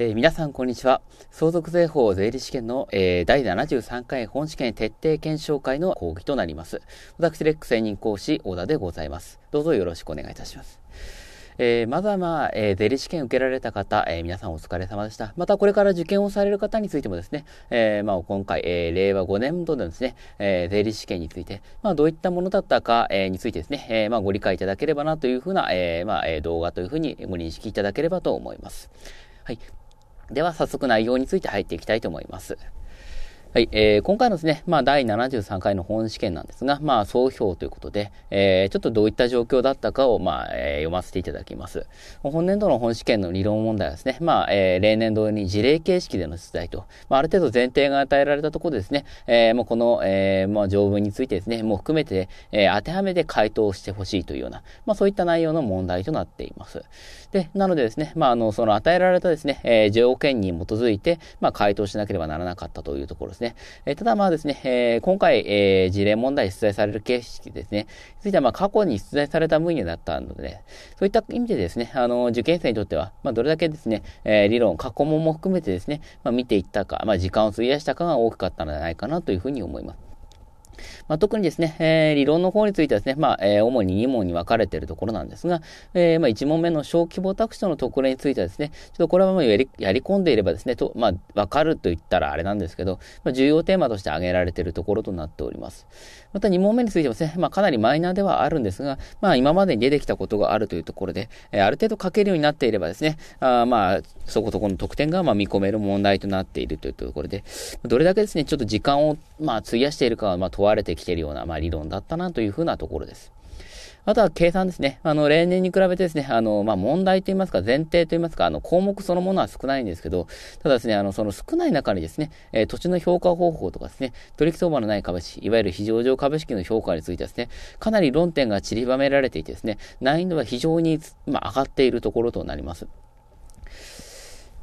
えー、皆さんこんにちは。相続税法税理試験の、えー、第73回本試験徹底検証会の講義となります。私、レック専任講師、小田でございます。どうぞよろしくお願いいたします。えー、まだまあ、えー、税理試験受けられた方、えー、皆さんお疲れ様でした。またこれから受験をされる方についてもですね、えー、まあ今回、えー、令和5年度のですね、えー、税理試験について、まあどういったものだったか、えー、についてですね、えー、まあご理解いただければなというふうな、えー、まあ、動画というふうにご認識いただければと思います。はい。では早速内容について入っていきたいと思います。はい、えー、今回のですね、まあ、第73回の本試験なんですが、まあ、総評ということで、えー、ちょっとどういった状況だったかを、まあ、えー、読ませていただきます。本年度の本試験の理論問題はですね、まあ、えー、例年同様に事例形式での出題と、まあ、ある程度前提が与えられたところでですね、えー、もうこの、えー、まあ、条文についてですね、もう含めて、えー、当てはめて回答してほしいというような、まあ、そういった内容の問題となっています。で、なのでですね、まあ、あの、その与えられたですね、えー、条件に基づいて、まあ、回答しなければならなかったというところですね。えー、ただまあですね、えー、今回、えー、事例問題出題される形式ですね、についてはまあ、過去に出題された分野だったので、ね、そういった意味でですね、あの、受験生にとっては、まあ、どれだけですね、えー、理論、過去問も含めてですね、まあ、見ていったか、まあ、時間を費やしたかが大きかったのではないかなというふうに思います。まあ、特にですね、えー、理論の方についてはですね、まあ、えー、主に2問に分かれているところなんですが、えー、まあ、1問目の小規模タクシの特例についてはですね、ちょっとこれはもうやり、やり込んでいればですね、と、まあ、分かると言ったらあれなんですけど、まあ、重要テーマとして挙げられているところとなっております。また2問目についてもですね、まあ、かなりマイナーではあるんですが、まあ、今までに出てきたことがあるというところで、えー、ある程度書けるようになっていればですね、あまあ、そこそこの得点がまあ見込める問題となっているというところで、どれだけですね、ちょっと時間をまあ費やしているかはまあ問われてきているような、まあ、理論だったなというふうなところです。あとは計算ですね。あの、例年に比べてですね、あの、まあ、問題といいますか、前提といいますか、あの、項目そのものは少ないんですけど、ただですね、あの、その少ない中にですね、えー、土地の評価方法とかですね、取引相場のない株式、いわゆる非常上株式の評価についてですね、かなり論点が散りばめられていてですね、難易度は非常に、まあ、上がっているところとなります。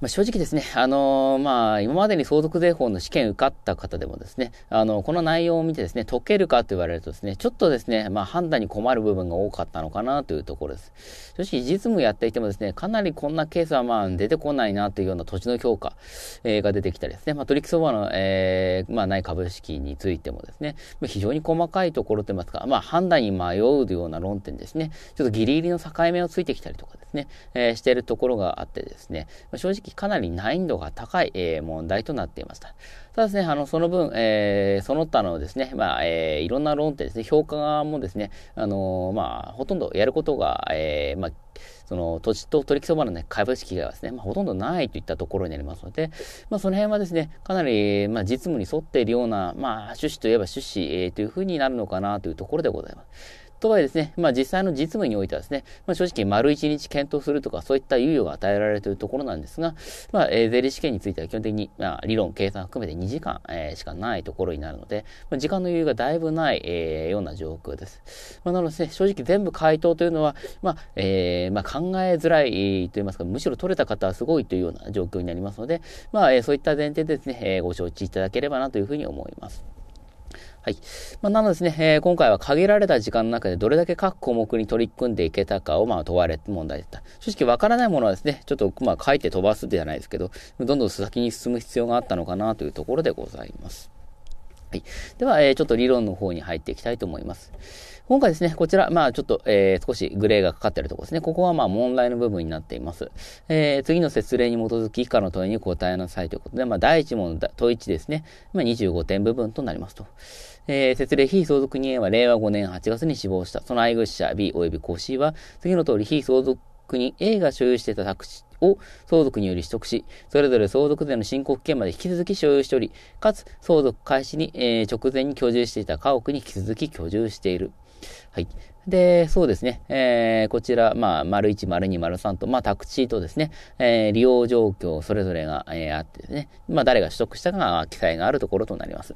まあ、正直ですね、あのー、まあ、今までに相続税法の試験受かった方でもですね、あの、この内容を見てですね、解けるかと言われるとですね、ちょっとですね、まあ、判断に困る部分が多かったのかなというところです。正直、実務やっていてもですね、かなりこんなケースはまあ、出てこないなというような土地の評価、えー、が出てきたりですね、まあ、取引相場の、えー、まあ、ない株式についてもですね、ま非常に細かいところと言いますか、まあ、判断に迷うような論点ですね、ちょっとギリギリの境目をついてきたりとかですね、えー、しているところがあってですね、まあ、正直かなり難易度が高い、えー、問題となっていました。ただですね、あの、その分、えー、その他のですね、まあ、えー、いろんな論点ですね、評価もですね、あのー、まあ、ほとんどやることが、えー、まあ、その土地と取引相場の、ね、株式がですね、まあ、ほとんどないといったところになりますので、まあ、その辺はですね、かなり、まあ、実務に沿っているような、まあ、趣旨といえば趣旨、えー、というふうになるのかなというところでございます。とはいえですね、まあ実際の実務においてはですね、まあ正直丸1日検討するとかそういった猶予が与えられているところなんですが、まあ、えー、税理試験については基本的に、まあ理論、計算含めて2時間、えー、しかないところになるので、まあ、時間の余裕がだいぶない、えー、ような状況です。まあなので、ね、正直全部回答というのは、まあ、えー、まあ考えづらいと言いますか、むしろ取れた方はすごいというような状況になりますので、まあ、えー、そういった前提でですね、えー、ご承知いただければなというふうに思います。はい。まあ、なのですね、えー、今回は限られた時間の中でどれだけ各項目に取り組んでいけたかを、まあ、問われて問題だった。正直わからないものはですね、ちょっと、まあ、書いて飛ばすではないですけど、どんどん先に進む必要があったのかなというところでございます。はい。では、えー、ちょっと理論の方に入っていきたいと思います。今回ですね、こちら、まあちょっと、えー、少しグレーがかかってるところですね。ここはまあ問題の部分になっています。えー、次の説例に基づき以下の問いに答えなさいということで、まあ第1問、問1ですね。まあ25点部分となりますと。えー、説令非相続人 A は令和5年8月に死亡した。その愛護者 B 及び子 C は、次の通り非相続人 A が所有していた宅地を相続により取得し、それぞれ相続税の申告権まで引き続き所有しており、かつ相続開始に、えー、直前に居住していた家屋に引き続き居住している。はい。で、そうですね。えー、こちら、まあ、丸1、丸2、丸3と、まあ、宅地とですね、えー、利用状況それぞれが、えー、あってですね、まあ、誰が取得したかが記載があるところとなります。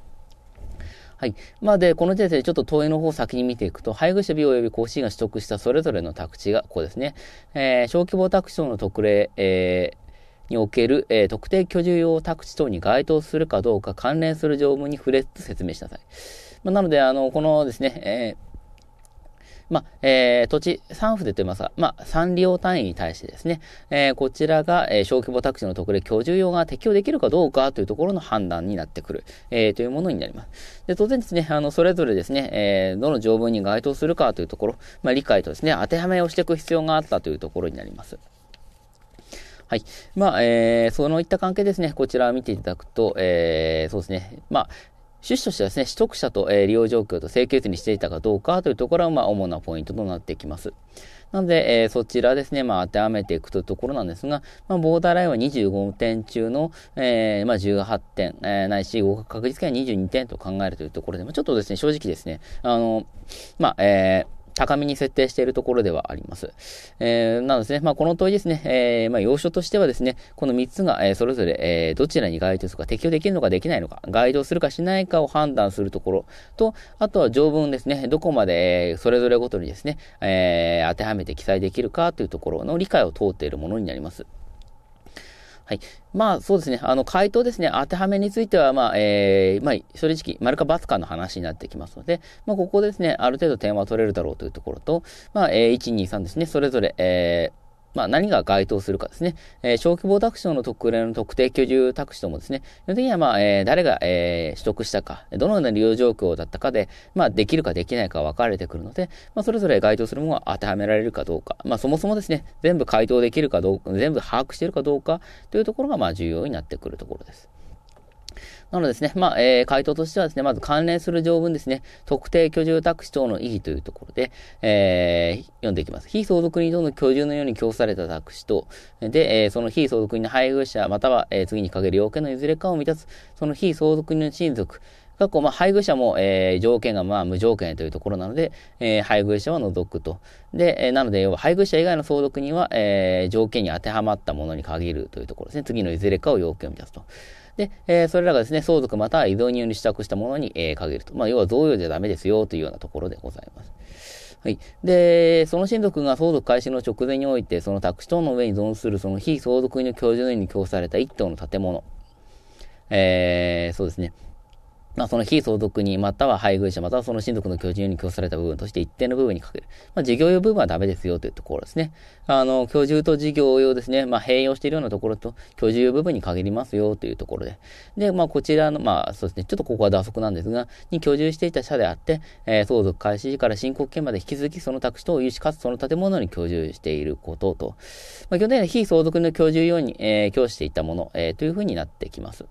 はい。まあ、で、この時点でちょっと遠いの方を先に見ていくと、配偶者 B 及び甲子園が取得したそれぞれの宅地がここですね。えー、小規模宅地等の特例、えー、における、えー、特定居住用宅地等に該当するかどうか関連する条文に触れつつ説明しなさい。まあ、なので、あの、このですね、えーまあ、えー、土地3府でと言いますか、まあ、3利用単位に対してですね、えー、こちらが、えー、小規模宅地の特例居住用が適用できるかどうかというところの判断になってくる、えー、というものになります。で、当然ですね、あの、それぞれですね、えー、どの条文に該当するかというところ、まあ、理解とですね、当てはめをしていく必要があったというところになります。はい。まあ、えー、そのいった関係ですね、こちらを見ていただくと、えー、そうですね。まあ、趣旨としてはですね、取得者と、えー、利用状況と請求図にしていたかどうかというところは、まあ、主なポイントとなってきます。なので、えー、そちらですね、まあ、当てはめていくというところなんですが、まあ、ボーダーラインは25点中の、えー、まあ、18点、えー、ないし、合格確率がは22点と考えるというところで、まあ、ちょっとですね、正直ですね、あの、まあ、えー、高めに設定しているところではあります。えー、なのですね、まあ、この問いですね、えー、まあ、要所としてはですね、この3つが、えー、それぞれ、えー、どちらに該当するか、適用できるのかできないのか、該当するかしないかを判断するところと、あとは条文ですね、どこまで、それぞれごとにですね、えー、当てはめて記載できるかというところの理解を通っているものになります。はい。まあそうですね。あの、回答ですね。当てはめについては、まあ、えー、まあ、正直、丸か×かの話になってきますので、まあ、ここですね、ある程度点は取れるだろうというところと、まあ、えー、1、2、3ですね、それぞれ、えー、まあ、何が該当するかですね。えー、小規模タクシーの特例の特定居住タクシーともですね、基本的には、まあ、えー、誰が、えー、取得したか、どのような利用状況だったかで、まあ、できるかできないか分かれてくるので、まあ、それぞれ該当するものが当てはめられるかどうか、まあ、そもそもですね、全部回答できるかどうか、全部把握しているかどうかというところが、まあ、重要になってくるところです。なのでですね、まあ、えー、回答としてはですね、まず関連する条文ですね、特定居住宅地等の意義というところで、えー、読んでいきます。非相続人等の居住のように供された宅地等で、えー、その非相続人の配偶者、または、えー、次にかける要件のいずれかを満たす、その非相続人の親族、過去、まあ、配偶者も、えー、条件が、まあ、無条件というところなので、えー、配偶者は除くと。で、えー、なので、要は、配偶者以外の相続人は、えー、条件に当てはまったものに限るというところですね。次のいずれかを要件を満たすと。で、えー、それらがですね、相続または移動により支度したものに、えー、限ると。まあ、要は贈与じゃダメですよというようなところでございます。はい。で、その親族が相続開始の直前において、その宅地等の上に存するその非相続人の居住のように供された一棟の建物。えー、そうですね。まあ、その非相続人、または配偶者、またはその親族の居住に供された部分として一定の部分にかける。まあ、事業用部分はダメですよというところですね。あの、居住と事業用ですね、まあ、併用しているようなところと、居住用部分に限りますよというところで。で、まあ、こちらの、まあ、そうですね、ちょっとここは打足なんですが、に居住していた社であって、えー、相続開始時から申告権まで引き続きその宅地等を有しかつその建物に居住していることと、まあ、基本的には非相続の居住用に、えー、供していたもの、えー、というふうになってきます。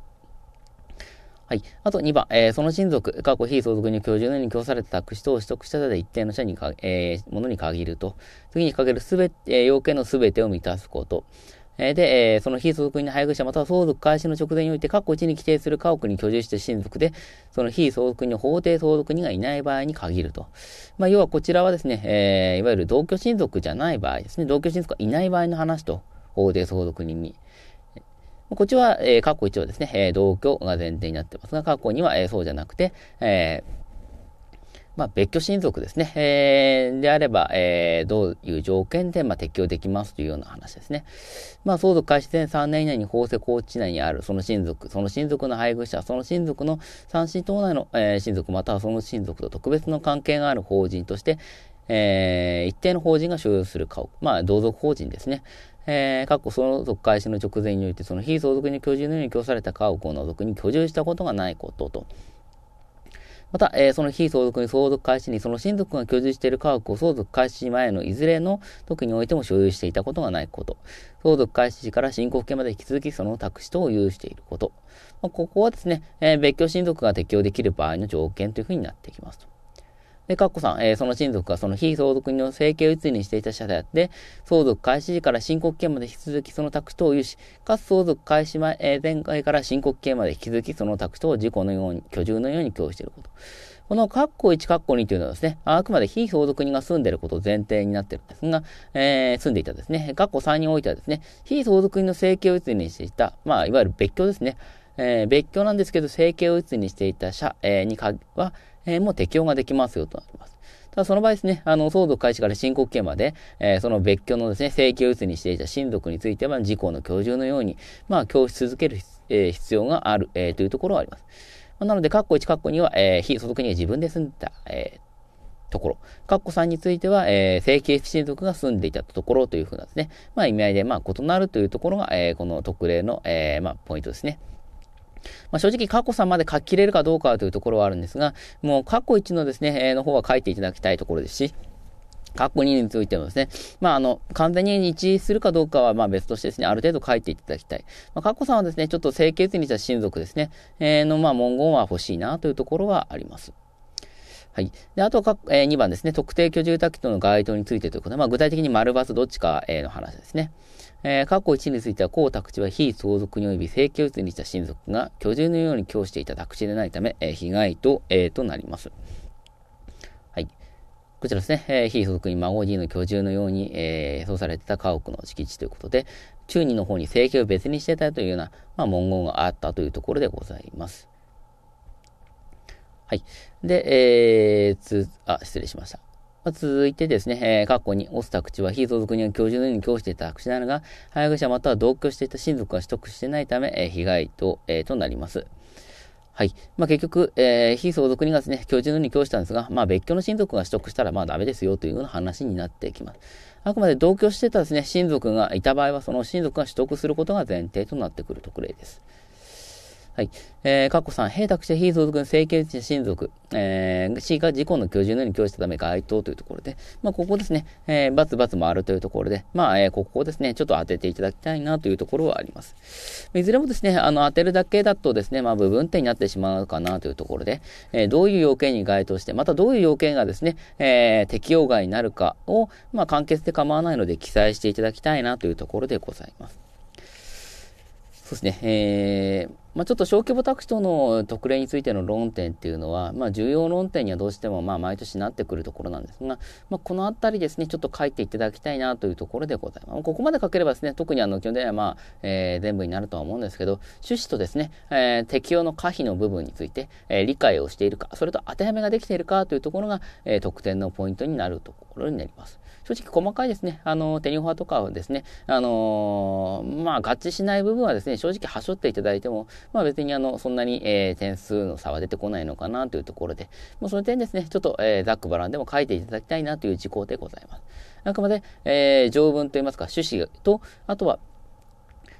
はい。あと2番、えー、その親族、過去非相続人居住のに供された託肢等を取得したで一定の者にか、えー、ものに限ると。次にかけるすべ、えー、要件のすべてを満たすこと。えで、えその非相続人の配偶者または相続開始の直前において、過去1に規定する家屋に居住して親族で、その非相続人の法定相続人がいない場合に限ると。まあ、要はこちらはですね、えー、いわゆる同居親族じゃない場合ですね、同居親族がいない場合の話と、法定相続人に。こっちは、えー、過去1はですね、えー、同居が前提になってますが、過去には、えー、そうじゃなくて、えまあ、別居親族ですね。えー、であれば、えー、どういう条件で、まあ、適用できますというような話ですね。まあ、相続開始前3年以内に法制高知内にあるその親族、その親族の配偶者、その親族の三親等内の、えー、親族、またはその親族と特別の関係がある法人として、えー、一定の法人が所有する家屋、まあ、同族法人ですね。えー、かっこ相続開始の直前において、その非相続に居住のように供された家屋を除くに居住したことがないことと。また、えー、その非相続に相続開始に、その親族が居住している家屋を相続開始前のいずれの時においても所有していたことがないこと。相続開始時から申告権まで引き続きその託し等を有していること。まあ、ここはですね、えー、別居親族が適用できる場合の条件というふうになってきますと。で、かっこさん、えー、その親族はその非相続人の生計を移りにしていた者であって、相続開始時から申告権まで引き続きその宅等を有し、かつ相続開始前、えー、前回から申告権まで引き続きその宅等を事故のように、居住のように供していること。このカッコ1カッコ2というのはですね、あくまで非相続人が住んでいることを前提になっているんですが、えー、住んでいたですね、カッコ3においてはですね、非相続人の生計を移りにしていた、まあ、いわゆる別居ですね、えー、別居なんですけど、生計を移りにしていた者、えー、には、えー、も適用ができますよとなります。ただその場合ですね、あの、相続開始から申告権まで、えー、その別居のですね、請求を打つにしていた親族については、事項の居住のように、まあ、教出続ける、えー、必要がある、えー、というところはあります。まあ、なので、括弧1、括弧2は、えー、非所続には自分で住んた、えー、ところ。括弧3については、えー、整親族が住んでいたところというふうなですね、まあ、意味合いで、まあ、異なるというところが、えー、この特例の、えー、まあ、ポイントですね。まあ、正直、過去3まで書き切れるかどうかというところはあるんですが、もう過去1のですね、えー、の方は書いていただきたいところですし、過去2についてもですね、まあ、あの、完全に日致するかどうかは、ま別としてですね、ある程度書いていただきたい。まあ、過去さんはですね、ちょっと清潔にした親族ですね、えー、の、ま文言は欲しいなというところはあります。はい。で、あとは、えー、2番ですね、特定居住宅との該当についてということで、まあ、具体的に丸×どっちか、えー、の話ですね。えー、過去1については、江宅地は非相続に及び請求移にした親族が居住のように供していた宅地でないため、えー、被害と、えー、となります。はい。こちらですね、え非相続に孫にの居住のように、えそうされてた家屋の敷地ということで、中二の方に請求を別にしてたというような、まあ、文言があったというところでございます。はい。で、えー、つ、あ、失礼しました。続いてですね、えー、過去に、オス宅口は非相続人が教授のように供していた宅地なのが、配偶者または同居していた親族が取得していないため、えー、被害と、えー、となります。はい。まあ、結局、えー、非相続人がですね、教授のように供したんですが、まあ、別居の親族が取得したら、まあ、ダメですよというような話になってきます。あくまで同居してたですね、親族がいた場合は、その親族が取得することが前提となってくる特例です。はい。えー、かっこさん、平たく非相続、請求者親族、えー、死が事故の居住のように供したため該当というところで、まあ、ここですね、えー、バツバツもあるというところで、まあ、えー、ここをですね、ちょっと当てていただきたいなというところはあります。いずれもですね、あの、当てるだけだとですね、まあ、部分点になってしまうかなというところで、えー、どういう要件に該当して、またどういう要件がですね、えー、適用外になるかを、まあ、簡潔で構わないので記載していただきたいなというところでございます。そうですね、えーまあ、ちょっと小規模タクシーの特例についての論点っていうのは、まあ、重要論点にはどうしてもまあ毎年なってくるところなんですが、まあ、この辺りですね、ちょっと書いていただきたいなというところでございます。ここまで書ければですね、特にあの基本的には、まあえー、全部になるとは思うんですけど、趣旨とですね、えー、適用の可否の部分について、えー、理解をしているか、それと当てはめができているかというところが、えー、得点のポイントになるところになります。正直細かいですね、あの、テニファとかはですね、あのー、まあ、合致しない部分はですね、正直端折っていただいても、まあ別にあの、そんなに、えー、点数の差は出てこないのかなというところで、もうその点ですね、ちょっと、えー、ざっくばらんでも書いていただきたいなという事項でございます。あくまで、えー、条文といいますか、趣旨と、あとは、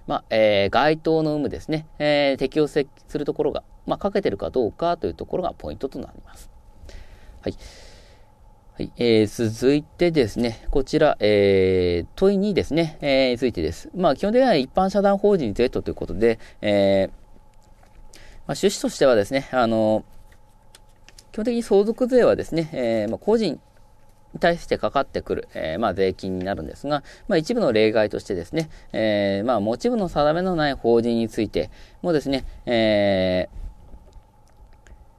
まあ、えー、該当の有無ですね、えー、適用するところが、まあ、かけてるかどうかというところがポイントとなります。はい。はい、えー、続いてですね、こちら、えー、問い2ですね、えー、についてです。まあ、基本的には一般社団法人税とということで、えー、まあ、趣旨としてはですね、あの、基本的に相続税はですね、えー、まあ、個人に対してかかってくる、えー、まあ、税金になるんですが、まあ、一部の例外としてですね、えー、まあ、持ち部の定めのない法人についてもですね、えー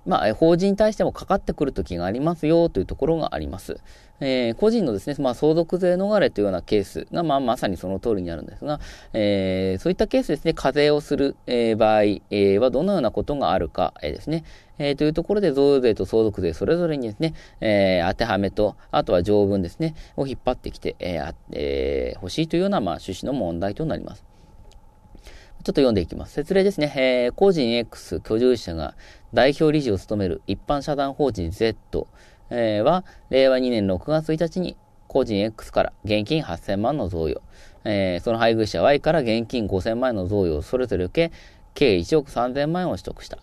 まあ、法人に対してもかかってくる時がありますよというところがあります。えー、個人のですね、まあ、相続税逃れというようなケースが、まあ、まさにその通りになるんですが、えー、そういったケースですね、課税をする、えー、場合、えー、はどのようなことがあるか、えー、ですね、えー、というところで、贈与税と相続税それぞれにですね、えー、当てはめと、あとは条文ですね、を引っ張ってきて、えー、えー、欲しいというような、まあ、趣旨の問題となります。ちょっと読んでいきます。説明ですね。えー、個人 X 居住者が代表理事を務める一般社団法人 Z、えー、は、令和2年6月1日に個人 X から現金8000万の贈与、えー、その配偶者 Y から現金5000万円の贈与をそれぞれ受け、計1億3000万円を取得した。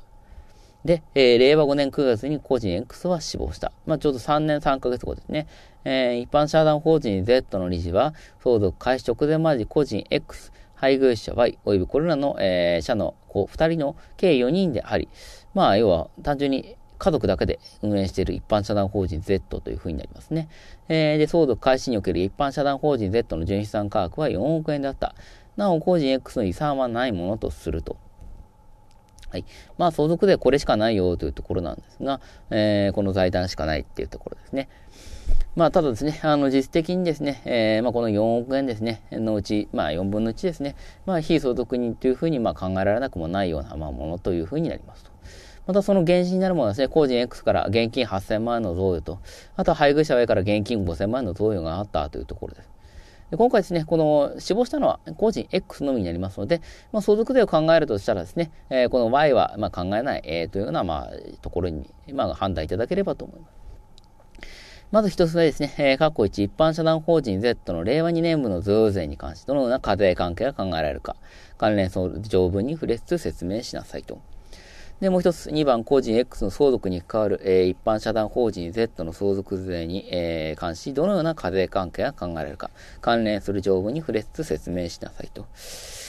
で、えー、令和5年9月に個人 X は死亡した。まあ、ちょうど3年3ヶ月後ですね。えー、一般社団法人 Z の理事は、相続開始直前まで個人 X 配偶者 Y 及びこれらの、えー、社の子2人の計4人であり、まあ、要は単純に家族だけで運営している一般社団法人 Z というふうになりますね。えー、で、相続開始における一般社団法人 Z の純資産価格は4億円だった。なお、個人 X の遺産はないものとすると。はい。まあ、相続でこれしかないよというところなんですが、えー、この財団しかないっていうところですね。まあ、ただですね、あの、実質的にですね、えー、まあ、この4億円ですね、のうち、まあ、4分の1ですね、まあ、非相続人というふうに、まあ、考えられなくもないような、まあ、ものというふうになりますと。またその原資になるものはですね、個人 X から現金8000万円の贈与と、あと配偶者 Y から現金5000万円の贈与があったというところです。で今回ですね、この死亡したのは個人 X のみになりますので、まあ、相続税を考えるとしたらですね、えー、この Y はまあ考えない、えというようなまあところに、まあ、判断いただければと思います。まず一つ目ですね、えー、過去1一般社団法人 Z の令和2年分の贈与税に関してどのような課税関係が考えられるか、関連条文に触れつつ説明しなさいと。で、もう一つ、2番、個人 X の相続に関わる、えー、一般社団法人 Z の相続税に、えー、関し、どのような課税関係が考えられるか、関連する条文に触れつつ説明しなさいと。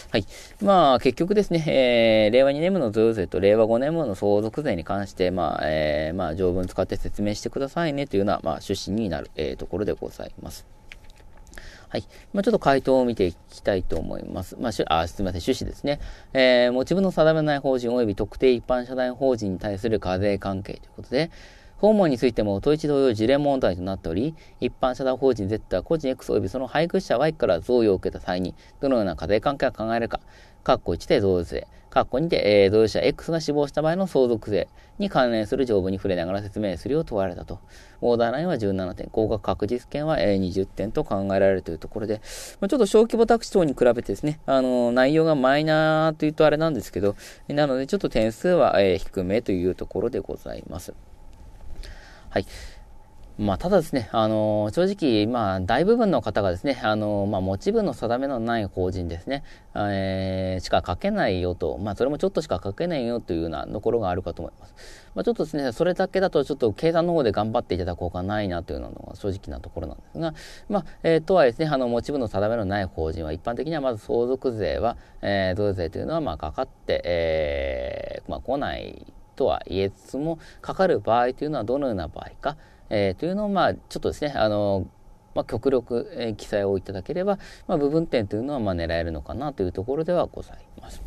はい。まあ、結局ですね、えー、令和2年分の増税と令和5年分の相続税に関して、まあ、えー、まあ、条文使って説明してくださいねというような、まあ、趣旨になる、えー、ところでございます。はい。まあ、ちょっと回答を見ていきたいと思います。まあ、しあすみません、趣旨ですね。えー、持ち分の定めない法人及び特定一般社団法人に対する課税関係ということで、訪問についても、統一同様事例問題となっており、一般社団法人 Z は個人 X 及びその配偶者 Y から贈与を受けた際に、どのような課税関係が考えるか、括弧1で贈与税、括弧2で、えー、贈与者 X が死亡した場合の相続税に関連する条文に触れながら説明するよう問われたと。オーダーラインは17点、合格確実権は、え20点と考えられるというところで、まあ、ちょっと小規模タクシー等に比べてですね、あの内容がマイナーというとあれなんですけど、なのでちょっと点数は、え低めというところでございます。はい。まあ、ただですね、あのー、正直、まあ、大部分の方がですね、あのー、まあ、持ち分の定めのない法人ですね、えー、しか書けないよと、まあ、それもちょっとしか書けないよというようなところがあるかと思います。まあ、ちょっとですね、それだけだと、ちょっと計算の方で頑張っていただこうかないなというのが正直なところなんですが、まあ、えー、とはですね、あの、持ち分の定めのない法人は、一般的にはまず相続税は、えー、増税というのは、まあ、かかって、えー、まあ、来ないとは言えつつも、かかる場合というのはどのような場合か、えー、というのを、まあ、ちょっとですね、あの、まあ、極力、えー、記載をいただければ、まあ、部分点というのは、まあ、狙えるのかなというところではございます。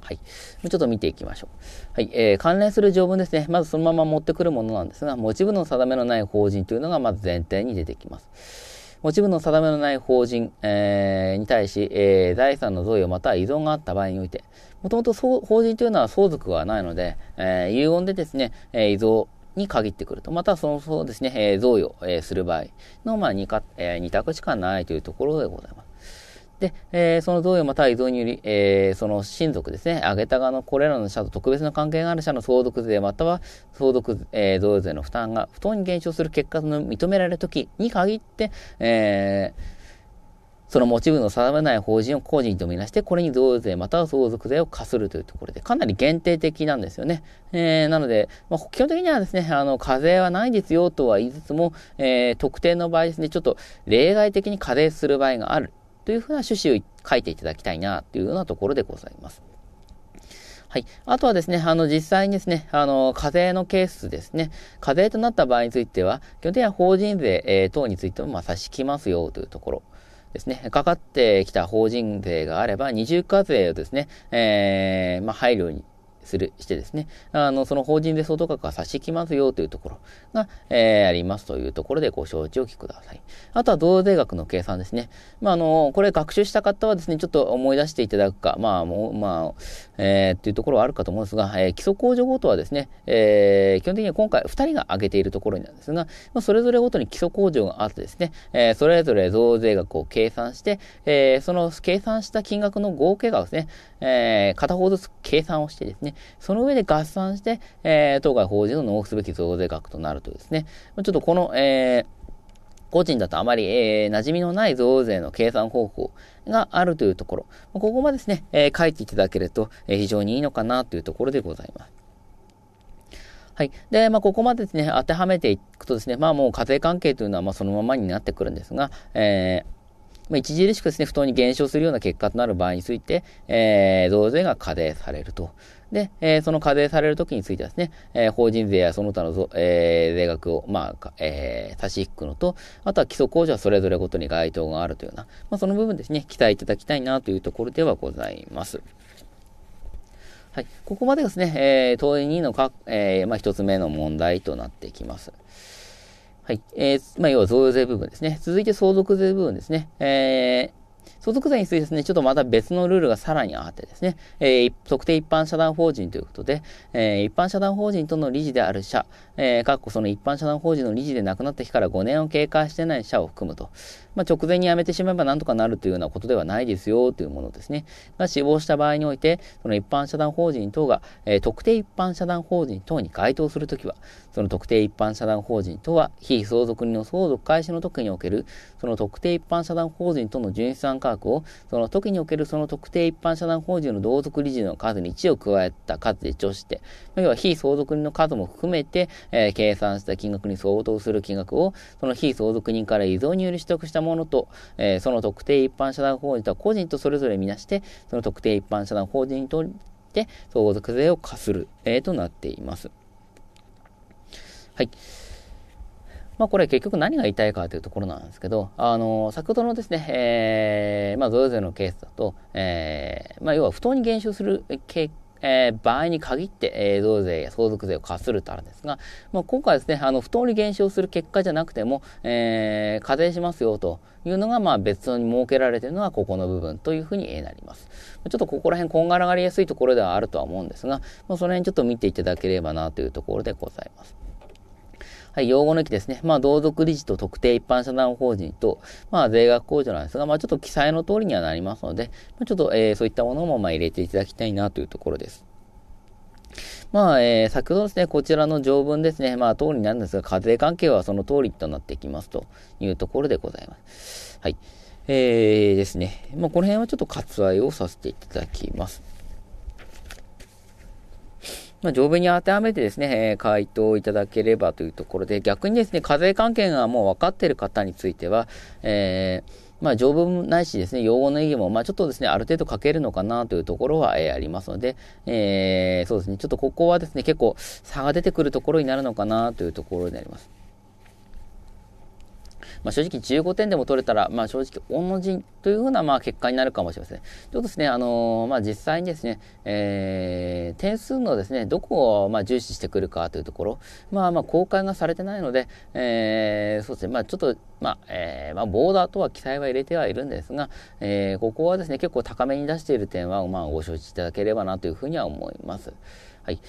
はい。ちょっと見ていきましょう。はい。えー、関連する条文ですね。まずそのまま持ってくるものなんですが、持ち部の定めのない法人というのがまず前提に出てきます。持ち分の定めのない法人、えー、に対し、えー、財産の贈与または依存があった場合において、もともと法人というのは相続はないので、えー、遺言でですね、えー、依存に限ってくると。また、その、そうですね、えー、贈与、えー、する場合の、まあ、か、え二択しかないというところでございます。で、えー、その贈与または遺贈により、えー、その親族ですね、挙げた側のこれらの社と特別な関係がある社の相続税または相続、えー、贈与税の負担が不当に減少する結果の認められるときに限って、えーその持ち分の定めない法人を個人とみなして、これに贈与税または相続税を課するというところで、かなり限定的なんですよね。えー、なので、まあ、基本的にはですね、あの、課税はないですよとは言いつつも、えー、特定の場合ですね、ちょっと例外的に課税する場合がある。というふうな趣旨を書いていただきたいなというようなところでございます。はい。あとはですね、あの、実際にですね、あの、課税のケースですね、課税となった場合については、基本的には法人税、等についても、ま差し引きますよというところ。ですね、かかってきた法人税があれば、二重課税をですね、えー、まあ、配慮にする、してですね、あの、その法人税相当額は差し引きますよというところが、えー、ありますというところでご承知おきください。あとは増税額の計算ですね。まあ、あの、これ学習した方はですね、ちょっと思い出していただくか、まあ、もう、まあ、えー、っていうところはあるかと思うんですが、えー、基礎控除ごとはですね、えー、基本的には今回2人が挙げているところなんですが、まあ、それぞれごとに基礎控除があってですね、えー、それぞれ増税額を計算して、えー、その計算した金額の合計がですね、えー、片方ずつ計算をしてですね、その上で合算して、えー、当該法人の納付すべき増税額となるとですね、ちょっとこの、えー、個人だとあまり、えー、馴染みのない増税の計算方法があるというところ、ここまですね、えー、書いていただけると、えー、非常にいいのかなというところでございます。はい。で、まあ、ここまでですね、当てはめていくとですね、まあ、もう課税関係というのは、まそのままになってくるんですが、えー、まあ、著しくですね、不当に減少するような結果となる場合について、えー、増税が課税されるとで、えー、その課税されるときについてはですね、えー、法人税やその他の、えー、税額を、まあ、えー、差し引くのと、あとは基礎控除はそれぞれごとに該当があるというような、まあ、その部分ですね、期待いただきたいなというところではございます。はい。ここまでですね、えー、問い2のか、えー、まあ、一つ目の問題となってきます。はい。えー、まあ、要は贈与税部分ですね。続いて相続税部分ですね。えー、相続税についてですね、ちょっとまた別のルールがさらにあってですね、えー、特定一般社団法人ということで、えー、一般社団法人との理事である社、えー、かっこその一般社団法人の理事で亡くなった日から5年を経過してない社を含むと。まあ、直前に辞めてしまえばなんとかなるというようなことではないですよというものですね。が死亡した場合において、その一般社団法人等が、えー、特定一般社団法人等に該当するときは、その特定一般社団法人とは、非相続人の相続開始の時における、その特定一般社団法人との純資産価格を、その時におけるその特定一般社団法人の同族理事の数に1を加えた数で除して、要は非相続人の数も含めて、えー、計算した金額に相当する金額を、その非相続人から遺贈により取得したものと、えー、その特定一般社団法人とは個人とそれぞれみなして、その特定一般社団法人にとって、相続税を課する、えー、となっています。はい。まあこれ結局何が言いたいかというところなんですけど、あの、先ほどのですね、えー、まあ贈与税のケースだと、えー、まあ要は不当に減収するケーえー、場合に限って、えー、税や相続税を課するとあるんですが、まあ、今回ですね、あの、不当に減少する結果じゃなくても、えー、課税しますよというのが、まあ、別に設けられているのはここの部分というふうになります。ちょっとここら辺、こんがらがりやすいところではあるとは思うんですが、まあ、その辺ちょっと見ていただければなというところでございます。はい、用語抜きですね。まあ、同族理事と特定一般社団法人と、まあ、税額控除なんですが、まあ、ちょっと記載の通りにはなりますので、まあ、ちょっと、えー、そういったものも、まあ、入れていただきたいなというところです。まあ、えー、先ほどですね、こちらの条文ですね、まあ、通りになるんですが、課税関係はその通りとなってきますというところでございます。はい。えー、ですね、まあ、この辺はちょっと割愛をさせていただきます。まあ、条文に当てはめてですね、えー、回答いただければというところで、逆にですね、課税関係がもう分かっている方については、えーまあ、条文ないしですね、用語の意義も、まあ、ちょっとですね、ある程度書けるのかなというところは、えー、ありますので、えー、そうですね、ちょっとここはですね、結構差が出てくるところになるのかなというところになります。まあ、正直15点でも取れたら、まあ、正直御のというふうな、まあ、結果になるかもしれません。ちょっとですね、あのー、まあ、実際にですね、えー、点数のですね、どこを、まあ、重視してくるかというところ、まあ、まあ、公開がされてないので、えー、そうですね、まあ、ちょっと、まあ、えー、まあ、ボーダーとは記載は入れてはいるんですが、えー、ここはですね、結構高めに出している点は、まあ、ご承知いただければなというふうには思います。はい。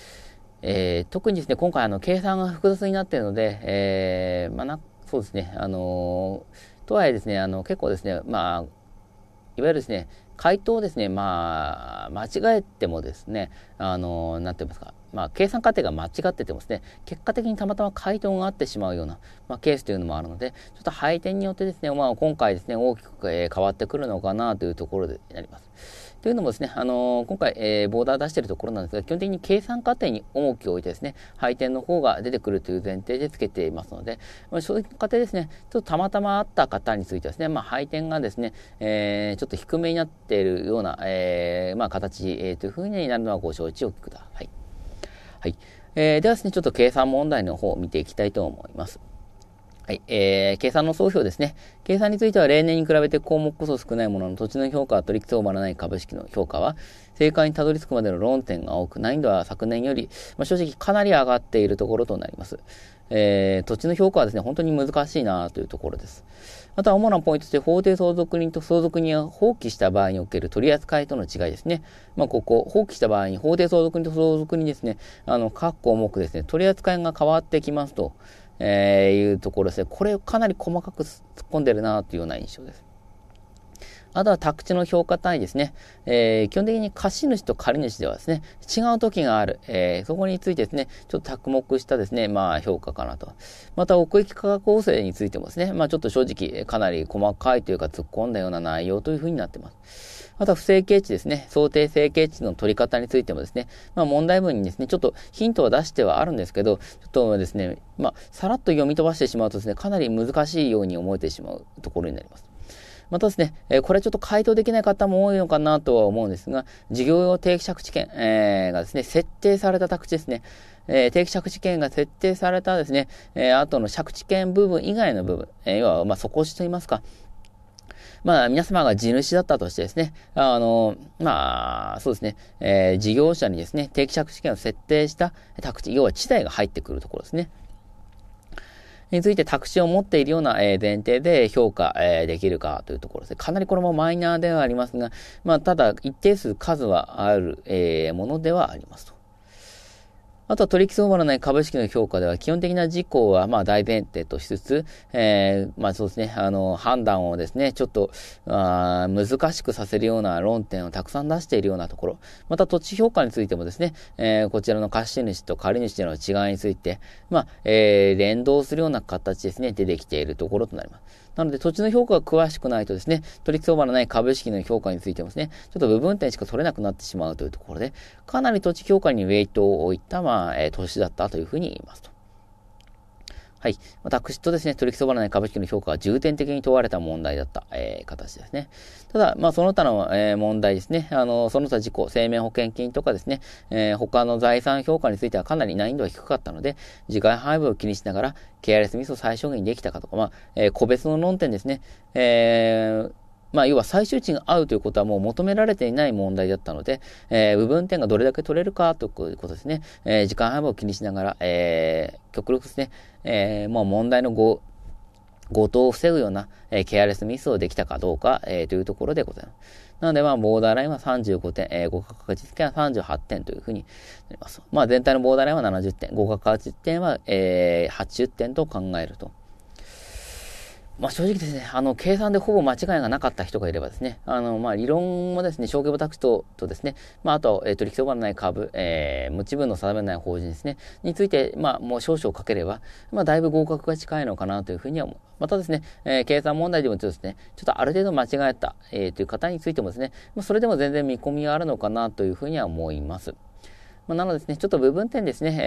えー、特にですね、今回あの計算が複雑になっているので、えー、まあ、なそうですね、あのとはいえですね、あの結構ですね、まあ、いわゆるですね、回答をですね、まあ、間違えてもですね、あの、なんて言いますか、まあ、計算過程が間違っててもですね、結果的にたまたま回答があってしまうような、まあ、ケースというのもあるので、ちょっと配点によってですね、まあ、今回ですね、大きく、えー、変わってくるのかなというところであります。というのもですね、あのー、今回、えー、ボーダー出しているところなんですが、基本的に計算過程に重きを置いてですね、配点の方が出てくるという前提でつけていますので、まあ、正直過程ですね、ちょっとたまたまあった方についてはですね、まあ、配点がですね、えー、ちょっと低めになっているような、えー、まあ、形、えー、というふうになるのはご承知おきください。はい。えー、ではですね、ちょっと計算問題の方を見ていきたいと思います。はい。えー、計算の総評ですね。計算については例年に比べて項目こそ少ないものの土地の評価は取引を場らない株式の評価は、正解にたどり着くまでの論点が多く、難易度は昨年より、まあ、正直かなり上がっているところとなります。えー、土地の評価はですね、本当に難しいなというところです。また主なポイントとして、法定相続人と相続人は放棄した場合における取り扱いとの違いですね。まあ、ここ、放棄した場合に法定相続人と相続人ですね、あの、各項目ですね、取り扱いが変わってきますと。えー、いうところですね。これをかなり細かく突っ込んでるなというような印象です。あとは宅地の評価単位ですね。えー、基本的に貸主と借主ではですね、違う時がある。えー、そこについてですね、ちょっと着目したですね、まあ評価かなと。また奥行き価格構成についてもですね、まあちょっと正直かなり細かいというか突っ込んだような内容というふうになってます。また不正形値ですね。想定成形値の取り方についてもですね、まあ問題文にですね、ちょっとヒントは出してはあるんですけど、ちょっとですね、まあさらっと読み飛ばしてしまうとですね、かなり難しいように思えてしまうところになります。またですね、これちょっと回答できない方も多いのかなとは思うんですが、事業用定期借地権、えー、がですね、設定された宅地ですね、えー、定期借地権が設定されたですね、えー、の借地権部分以外の部分、えー、要は、まあ、底押しと言いますか、まあ、皆様が地主だったとしてですね、あの、まあ、そうですね、えー、事業者にですね、定期借地権を設定した宅地、要は地代が入ってくるところですね。についてタクシーを持っているような前提で評価できるかというところですね。かなりこれもマイナーではありますが、まあ、ただ一定数数はあるものではありますと。あとは取引相場のない株式の評価では基本的な事項はまあ大前提としつつ、えー、まあそうですね、あの、判断をですね、ちょっと、あ難しくさせるような論点をたくさん出しているようなところ、また土地評価についてもですね、えー、こちらの貸主と借り主での違いについて、まあ、えー、連動するような形ですね、出てきているところとなります。なので、土地の評価が詳しくないとですね、取引相場のない株式の評価についてもですね、ちょっと部分点しか取れなくなってしまうというところで、かなり土地評価にウェイトを置いた、まあ、えー、投資だったというふうに言いますと。はい。私とですね、取引相場ない株式の評価は重点的に問われた問題だった、えー、形ですね。ただ、まあ、その他の、えー、問題ですね。あの、その他事故、生命保険金とかですね、えー、他の財産評価についてはかなり難易度が低かったので、次回配分を気にしながら、ケアレスミスを最小限にできたかとか、まあ、え個別の論点ですね、えーまあ、要は最終値が合うということはもう求められていない問題だったので、えー、部分点がどれだけ取れるかということですね。えー、時間配分を気にしながら、えー、極力ですね、えー、もう問題の後、強盗を防ぐような、えー、ケアレスミスをできたかどうか、えー、というところでございます。なので、まあ、ボーダーラインは35点、えー、合格実点は38点というふうになります。まあ、全体のボーダーラインは70点、合格確実点は、えー、80点と考えると。まあ、正直ですね、あの、計算でほぼ間違いがなかった人がいればですね、あの、まあ、理論もですね、小規模タクシとですね、まあ、あと、えー、取引相場のない株、えー、無知分の定めない法人ですね、について、まあ、もう少々かければ、まあ、だいぶ合格が近いのかなというふうには思う。またですね、えー、計算問題でもちょっとですね、ちょっとある程度間違えた、えー、という方についてもですね、まあ、それでも全然見込みがあるのかなというふうには思います。まあ、なのでですね、ちょっと部分点ですね、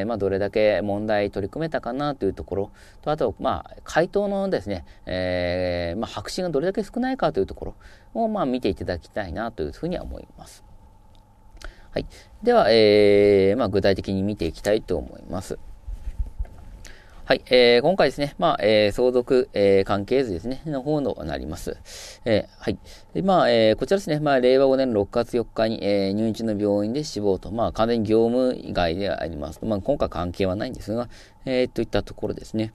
えー、まあ、どれだけ問題取り組めたかなというところと、あと、まあ、回答のですね、えー、まあ、白紙がどれだけ少ないかというところを、まあ、見ていただきたいなというふうには思います。はい。では、えー、まあ、具体的に見ていきたいと思います。はい、えー、今回ですね、まあ、えー、相続、えー、関係図ですね、の方のなります。えー、はい。で、まあ、えー、こちらですね、まあ、令和5年6月4日に、えー、入院中の病院で死亡と、まあ、完全に業務以外であります。まあ、今回関係はないんですが、えー、といったところですね。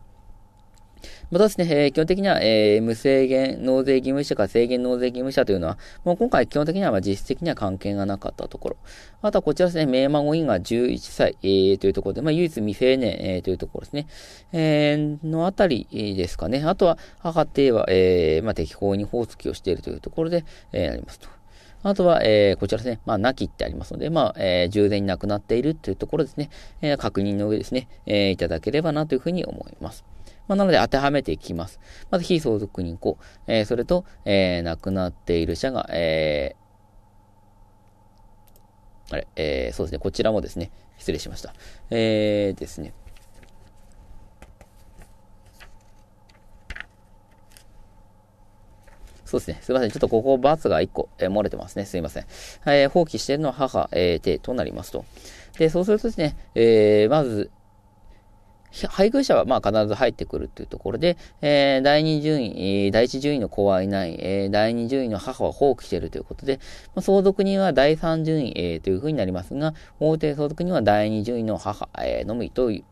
またですね、えー、基本的には、えー、無制限納税義務者か制限納税義務者というのは、もう今回基本的にはま実質的には関係がなかったところ。あとはこちらですね、名孫委員が11歳、えー、というところで、まあ、唯一未成年、えー、というところですね。えー、のあたりですかね。あとは、母帝は、えー、まあ、適法に法付きをしているというところで、えー、ありますと。あとは、えー、こちらですね、まあ、亡きってありますので、まあ、えー、従前に亡くなっているというところですね、えー、確認の上ですね、えー、いただければなというふうに思います。まあ、なので当てはめていきます。まず非相続人う、えー、それと、えー、亡くなっている者が、えー、あれ、えー、そうですね、こちらもですね、失礼しました。えー、ですね。そうですね。すいません。ちょっとここ、罰が1個、えー、漏れてますね。すいません。えー、放棄しているのは母、えー、手となりますと。で、そうするとですね、えー、まず、配偶者はまあ必ず入ってくるというところで、えー、第2順位、第1順位の子はいない、えー、第2順位の母は放棄しているということで、まあ、相続人は第3順位、えー、というふうになりますが、法定相続人は第2順位の母、えー、のみと、え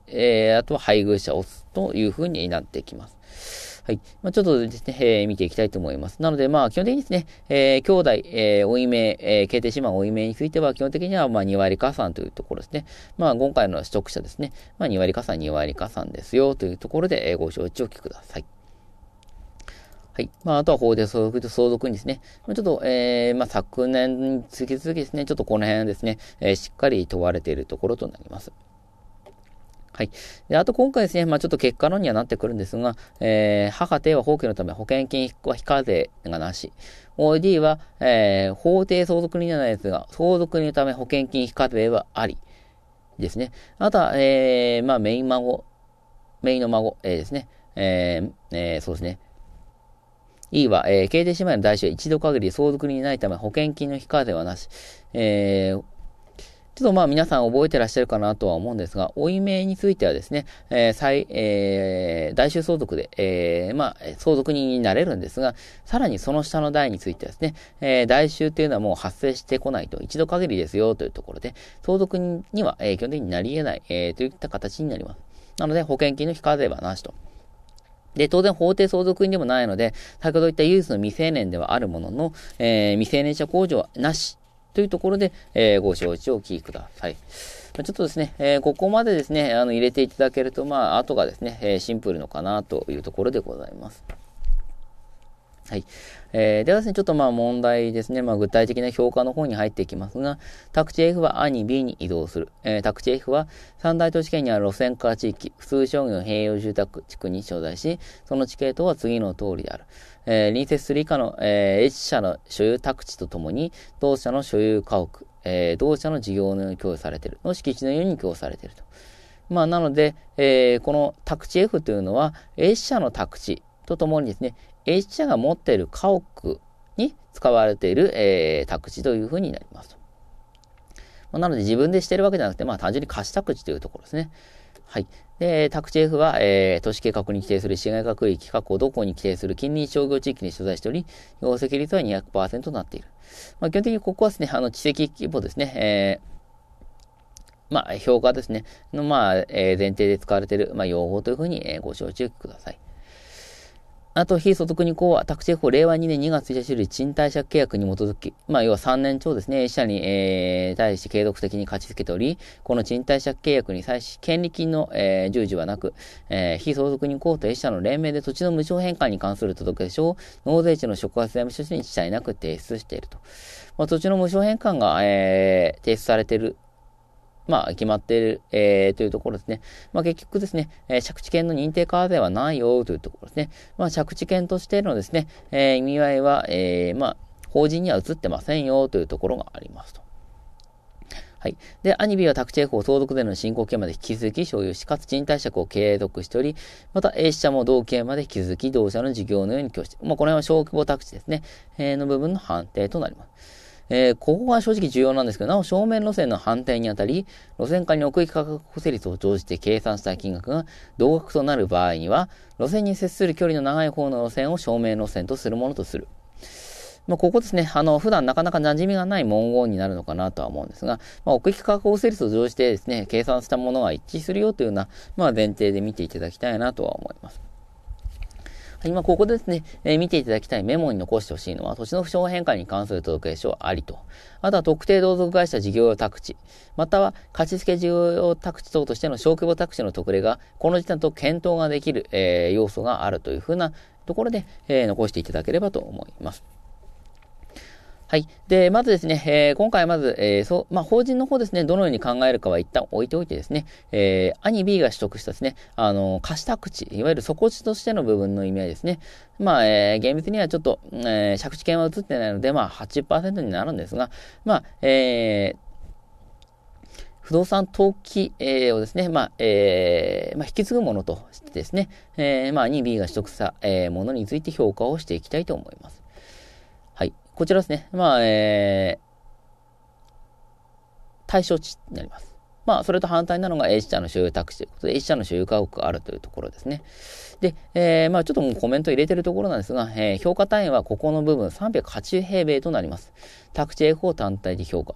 ー、あとは配偶者を押すというふうになってきます。はい。まあ、ちょっとですね、えー、見ていきたいと思います。なので、まあ、基本的にですね、えー、兄弟、えー、おいめ、えー、経定島おいめについては、基本的には、まあ、2割加算というところですね。まあ、今回の取得者ですね、まあ、2割加算、2割加算ですよ、というところで、えー、ご承知おきください。はい。まあ、あとは法定相続と相続にですね、ちょっと、えー、まあ、昨年に々き続きですね、ちょっとこの辺ですね、えー、しっかり問われているところとなります。はい。で、あと今回ですね、まあちょっと結果論にはなってくるんですが、えー、母定は放棄のため保険金は非課税がなし。OD は、えー、法定相続人じゃないですが、相続人のため保険金非課税はあり。ですね。あとは、えー、まあメイン孫、メインの孫、えー、ですね。えー、えー、そうですね。E は、えー、経営姉妹の代償は一度限り相続人にないため保険金の非課税はなし。えー、ちょっとまあ皆さん覚えてらっしゃるかなとは思うんですが、負い目についてはですね、えー、再、えー、大衆相続で、えー、まあ、相続人になれるんですが、さらにその下の代についてはですね、えー、代衆というのはもう発生してこないと、一度限りですよというところで、相続人には、えー、基本的になり得ない、えー、といった形になります。なので、保険金の非課税はなしと。で、当然法定相続人でもないので、先ほど言った唯一の未成年ではあるものの、えー、未成年者控除はなしというところで、えー、ご承知をお聞きください。ちょっとですね、えー、ここまでですね、あの入れていただけると、まあ、後がですね、えシンプルのかなというところでございます。はい。えー、ではですね、ちょっとまあ問題ですね。まあ具体的な評価の方に入っていきますが、宅地 F は A に B に移動する。えー、宅地 F は三大都市圏にある路線化地域、普通商業併用住宅地区に所在し、その地形とは次の通りである。えー、隣接する以下の、えー、H 社の所有宅地とともに、同社の所有家屋、えー、同社の事業のように供与されている。の敷地のように供与されていると。まあ、なので、えー、この宅地 F というのは、A 社の宅地とともにですね、H 社が持っている家屋に使われている、えー、宅地というふうになります。まあ、なので自分でしてるわけじゃなくて、まあ単純に貸し宅地というところですね。はい。で、宅地 F は、えー、都市計画に規定する市街区域、過去どこに規定する近隣商業地域に所在しており、容積率は200%となっている。まあ、基本的にここはですね、あの、地籍規模ですね、えーまあ、評価ですね。の、まあ、えー、前提で使われている、まあ、用法というふうに、えー、ご承知ください。あと、非所得にこう、宅地法令和2年2月1日より賃貸借契約に基づき、まあ、要は3年超ですね、A 社に、えー、対して継続的に勝ち付けており、この賃貸借契約に際し、権利金の、えー、従事はなく、えー、非相続人公と A 社の連名で土地の無償返還に関する届け書を、納税地の所轄税務署に地裁なく提出していると。まあ、土地の無償返還が、えー、提出されているまあ、決まっている、えー、というところですね。まあ、結局ですね、えー、地権の認定化ではないよというところですね。まあ、借地権としてのですね、えー、意味合いは、えー、まあ、法人には移ってませんよというところがありますと。はい。で、アニビは宅地法相続税の申告権まで引き続き所有し、かつ賃貸借を継続しており、また A 社も同権まで引き続き同社の事業のように供して、まあ、この辺は小規模宅地ですね、えー、の部分の判定となります。えー、ここが正直重要なんですけど、なお正面路線の反対にあたり、路線化に奥行き価格補正率を乗じて計算した金額が同額となる場合には、路線に接する距離の長い方の路線を正面路線とするものとする。まあ、ここですね、あの、普段なかなか馴染みがない文言になるのかなとは思うんですが、まあ、奥行き確保成率を乗じてですね、計算したものが一致するよというような、まあ、前提で見ていただきたいなとは思います。今ここでですね、えー、見ていただきたいメモに残してほしいのは、土地の不詳変化に関する届け書ありと、あとは特定同族会社事業用宅地、または貸付事業用宅地等としての小規模宅地の特例が、この時点と検討ができる、えー、要素があるというふうなところで、えー、残していただければと思います。はい。で、まずですね、えー、今回まず、えー、そう、まあ、法人の方ですね、どのように考えるかは一旦置いておいてですね、えー、兄 B が取得したですね、あの、貸した口、いわゆる底地としての部分の意味合いですね。まあ、えー、厳密にはちょっと、えー、借地権は移ってないので、まあ80、になるんですが、まあ、えー、不動産登記、えー、をですね、まあ、えー、まあ、引き継ぐものとしてですね、えー、まあ、2B が取得した、えー、ものについて評価をしていきたいと思います。こちらですね。まあ、えー、対象地になります。まあ、それと反対なのが H 社の所有宅地ということで、A 社の所有家屋があるというところですね。で、えー、まあ、ちょっともうコメント入れてるところなんですが、えー、評価単位はここの部分380平米となります。宅地 F を単体で評価。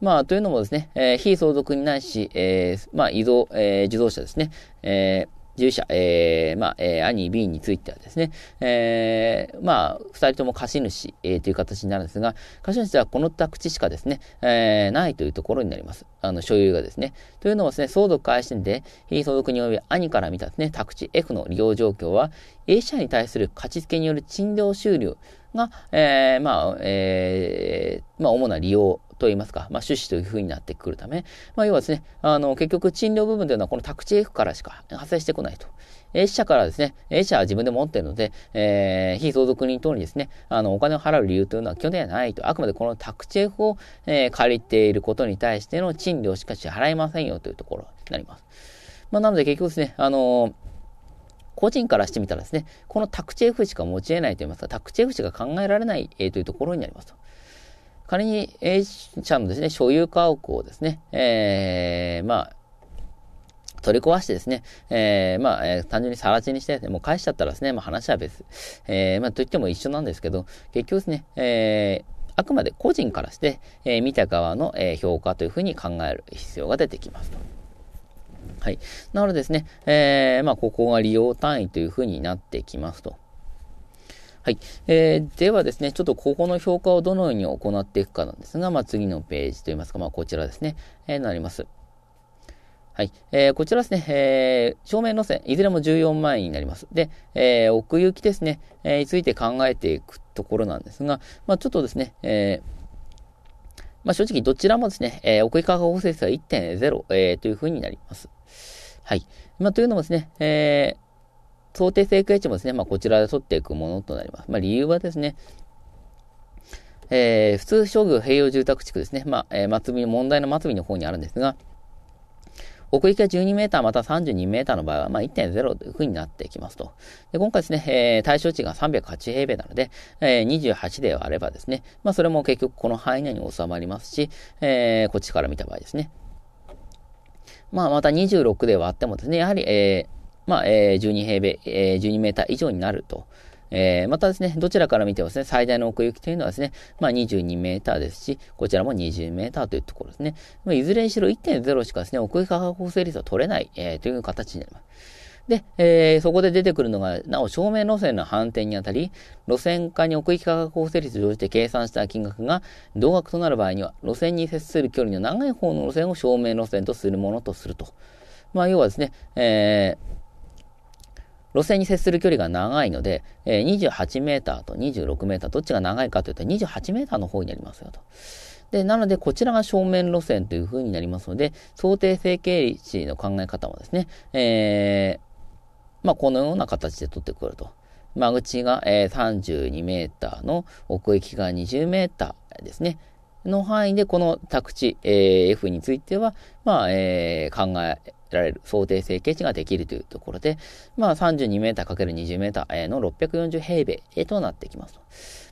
まあ、というのもですね、えー、非相続にないし、えー、まあ、移動、えー、自動車ですね、えー、従者、えー、まあ、えー、兄 B についてはですね、えー、まあ、二人とも貸主、えー、という形になるんですが、貸主はこの宅地しかですね、えー、ないというところになります。あの、所有がですね。というのもですね、相続開始で、非相続に及び兄から見たですね、宅地 F の利用状況は、A 社に対する貸付による賃料収入、が、えー、まあ、えー、まあ、主な利用と言いますか、まあ、趣旨というふうになってくるため、まあ、要はですね、あの、結局、賃料部分というのは、この宅地 F からしか発生してこないと。A 社からですね、A 社は自分で持っているので、えー、非相続人等にですね、あの、お金を払う理由というのは基本ではないと。あくまでこの宅地 F を、えー、借りていることに対しての賃料しか支払いませんよというところになります。まあ、なので結局ですね、あのー個人からしてみたらですね、この宅地 F しか持ち得ないと言いますか、宅地 F しか考えられない、えー、というところになりますと。仮に A 社のですね、所有家屋をですね、えー、まあ、取り壊してですね、えー、まあ、えー、単純に更地にして、ね、もう返しちゃったらですね、まあ話は別、えー、まあと言っても一緒なんですけど、結局ですね、えー、あくまで個人からして、えー、見た側の、えー、評価というふうに考える必要が出てきますと。はい。なのでですね、えー、まあ、ここが利用単位というふうになってきますと。はい。えー、ではですね、ちょっとここの評価をどのように行っていくかなんですが、まあ、次のページといいますか、まあ、こちらですね、えー、なります。はい。えー、こちらですね、えー、正面路線、いずれも14万円になります。で、えー、奥行きですね、えー、について考えていくところなんですが、まあ、ちょっとですね、えー、まあ、正直どちらもですね、えー、奥行き補保数は1.0、えー、というふうになります。はい。まあ、というのもですね、えー、想定成形値もですね、まあ、こちらで取っていくものとなります。まあ、理由はですね、えー、普通商業併用住宅地区ですね、まあ、えー、末尾、問題の末尾の方にあるんですが、奥行きが12メーターまた32メーターの場合は、まあ、1.0というふうになってきますと。で今回ですね、えー、対象値が308平米なので、えー、28であればですね、まあ、それも結局この範囲内に収まりますし、えー、こっちから見た場合ですね、まあ、また26ではあってもですね、やはり、えー、まあ、12平米、えー、12メーター以上になると。えー、またですね、どちらから見てもですね、最大の奥行きというのはですね、まあ22メーターですし、こちらも20メーターというところですね。まあ、いずれにしろ1.0しかですね、奥行き価格成率は取れない、えー、という形になります。で、えー、そこで出てくるのが、なお、正明路線の反転にあたり、路線化に奥行き価格構成率を乗じて計算した金額が同額となる場合には、路線に接する距離の長い方の路線を正明路線とするものとすると。まあ、要はですね、えー、路線に接する距離が長いので、えー、28メーターと26メーター、どっちが長いかというと28メーターの方になりますよと。で、なので、こちらが正面路線という風になりますので、想定成形率の考え方はですね、えーまあ、このような形で取ってくると。間口が、えー、32メーターの奥行きが20メーターですね。の範囲でこの宅地、えー、F については、まあ、えー、考えられる、想定成形値ができるというところで、まあ、32メーター ×20 メーターの640平米となってきますと。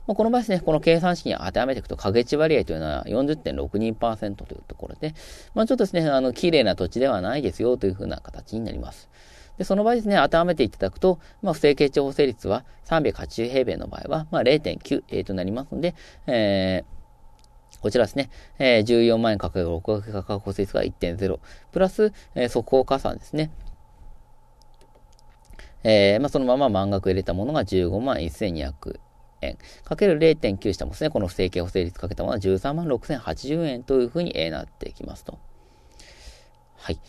まあ、この場合ですね、この計算式に当てはめていくと、影値割合というのは40.62%というところで、まあ、ちょっとですね、あの、綺麗な土地ではないですよというふうな形になります。で、その場合ですね、当てはめていただくと、まあ、不正形調補正率は380平米の場合は、まあ、0.9、えとなりますので、えーこちらですね、えー、14万円かける6かか価格補正率が1.0、プラス、えー、速報加算ですね。えー、まあ、そのまま満額入れたものが15万1200円、かける0.9したもですね、この不正形補正率かけたものは13万6080円というふうに、なっていきますと。はい。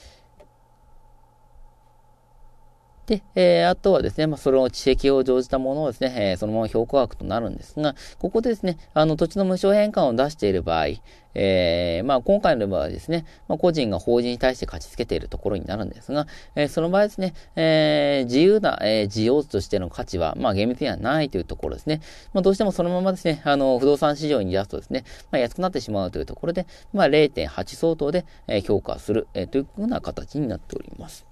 で、えー、あとはですね、まあ、その知的を乗じたものをですね、えー、そのまま評価額となるんですが、ここでですね、あの、土地の無償返還を出している場合、えー、まあ、今回の場合はですね、まあ、個人が法人に対して勝ち付けているところになるんですが、えー、その場合ですね、えー、自由な、えー、事業としての価値は、まあ、厳密にはないというところですね。まあ、どうしてもそのままですね、あの、不動産市場に出すとですね、まあ、安くなってしまうというところで、まあ、0.8相当で、えー、評価する、えー、というような形になっております。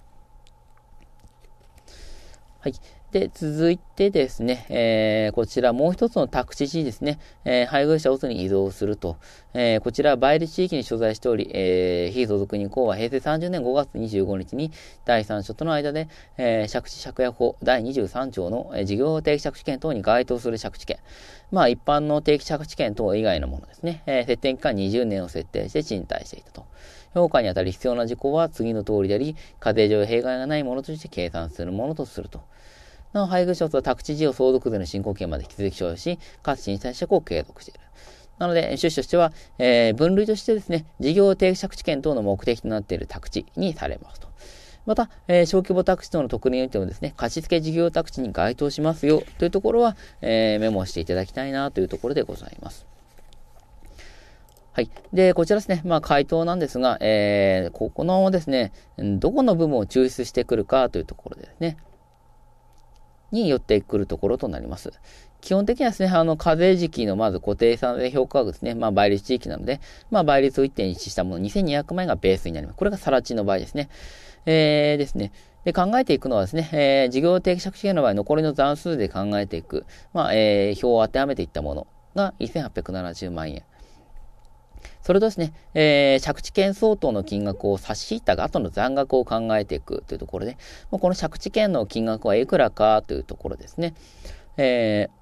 はい。で、続いてですね、えー、こちらもう一つの宅地地ですね、えー、配偶者をに移動すると、えー、こちらは倍率地域に所在しており、えー、非相続人公は平成30年5月25日に第3者との間で、えー、借地借約法第23条の、事業定期借地権等に該当する借地権、まあ一般の定期借地権等以外のものですね、えー、設定期間20年を設定して賃貸していたと。評価にあたり必要な事項は次の通りであり、家庭上弊害がないものとして計算するものとすると。なお、配偶者とは宅地事業相続税の申告権まで引き続き所有し、かつ震災借を継続している。なので、趣旨としては、えー、分類としてですね、事業定着地権等の目的となっている宅地にされますと。また、えー、小規模宅地等の特例においてもですね、貸付事業宅地に該当しますよというところは、えー、メモしていただきたいなというところでございます。はい。で、こちらですね。まあ、回答なんですが、えー、ここのですね、どこの部分を抽出してくるかというところですね。によってくるところとなります。基本的にはですね、あの、課税時期のまず固定算税評価額ですね。まあ、倍率地域なので、まあ、倍率を1.1したもの、2200万円がベースになります。これがさら地の場合ですね。えー、ですね。で、考えていくのはですね、えー、事業定着者の場合、残りの残数で考えていく。まあ、えー、表を当てはめていったものが1870万円。それとですね、えー、借地権相当の金額を差し引いた後の残額を考えていくというところで、もうこの借地権の金額はいくらかというところですね。えー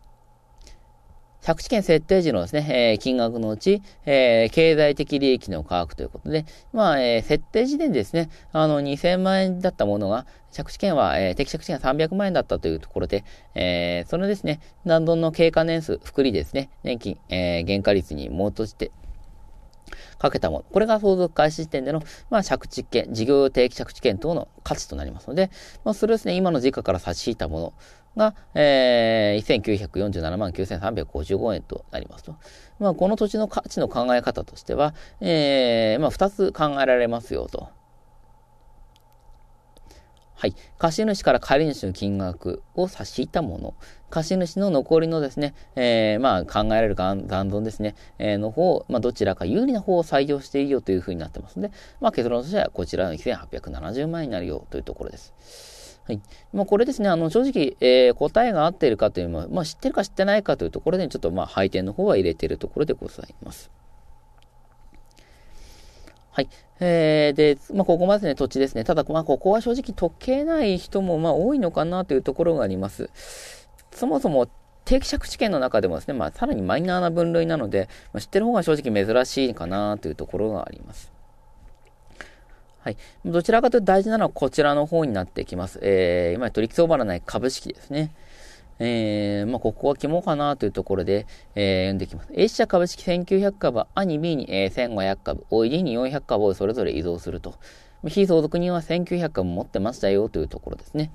借地権設定時のですね、えー、金額のうち、えー、経済的利益の価格ということで、まあ、えー、設定時点でですね、あの、2000万円だったものが、借地権は、えー、適借地が300万円だったというところで、えー、そのですね、何度の経過年数、福利ですね、年金、えー、原価率にとして、かけたもの。これが相続開始時点での、まあ、借地権、事業定期借地権等の価値となりますので、まあ、それをですね、今の時価から差し引いたものが、えー、1947万9355円となりますと。まあ、この土地の価値の考え方としては、えー、まあ、2つ考えられますよと。はい。貸主から借り主の金額を差し引いたもの。貸主の残りのですね、えー、まあ、考えられる残存ですね、えー、の方、まあ、どちらか有利な方を採用していいよというふうになってますので、まあ、結論としてはこちらの1870万円になるよというところです。はい。まあ、これですね、あの、正直、えー、答えが合っているかというのは、まあ、知ってるか知ってないかというところで、ちょっと、まあ、配点の方は入れているところでございます。はい。えー、で、まあ、ここまでね、土地ですね。ただ、まあ、ここは正直解けない人も、まあ、多いのかなというところがあります。そもそも定期借地権の中でもですね、まあ、さらにマイナーな分類なので、まあ、知ってる方が正直珍しいかなというところがあります。はい。どちらかというと大事なのはこちらの方になってきます。えー、今取引相場のない株式ですね。えー、まあ、ここは肝かなというところで、えー、読んでいきます。A 社株式1900株、に B に、え1500株、OED に400株をそれぞれ移動すると。非相続人は1900株持ってましたよというところですね。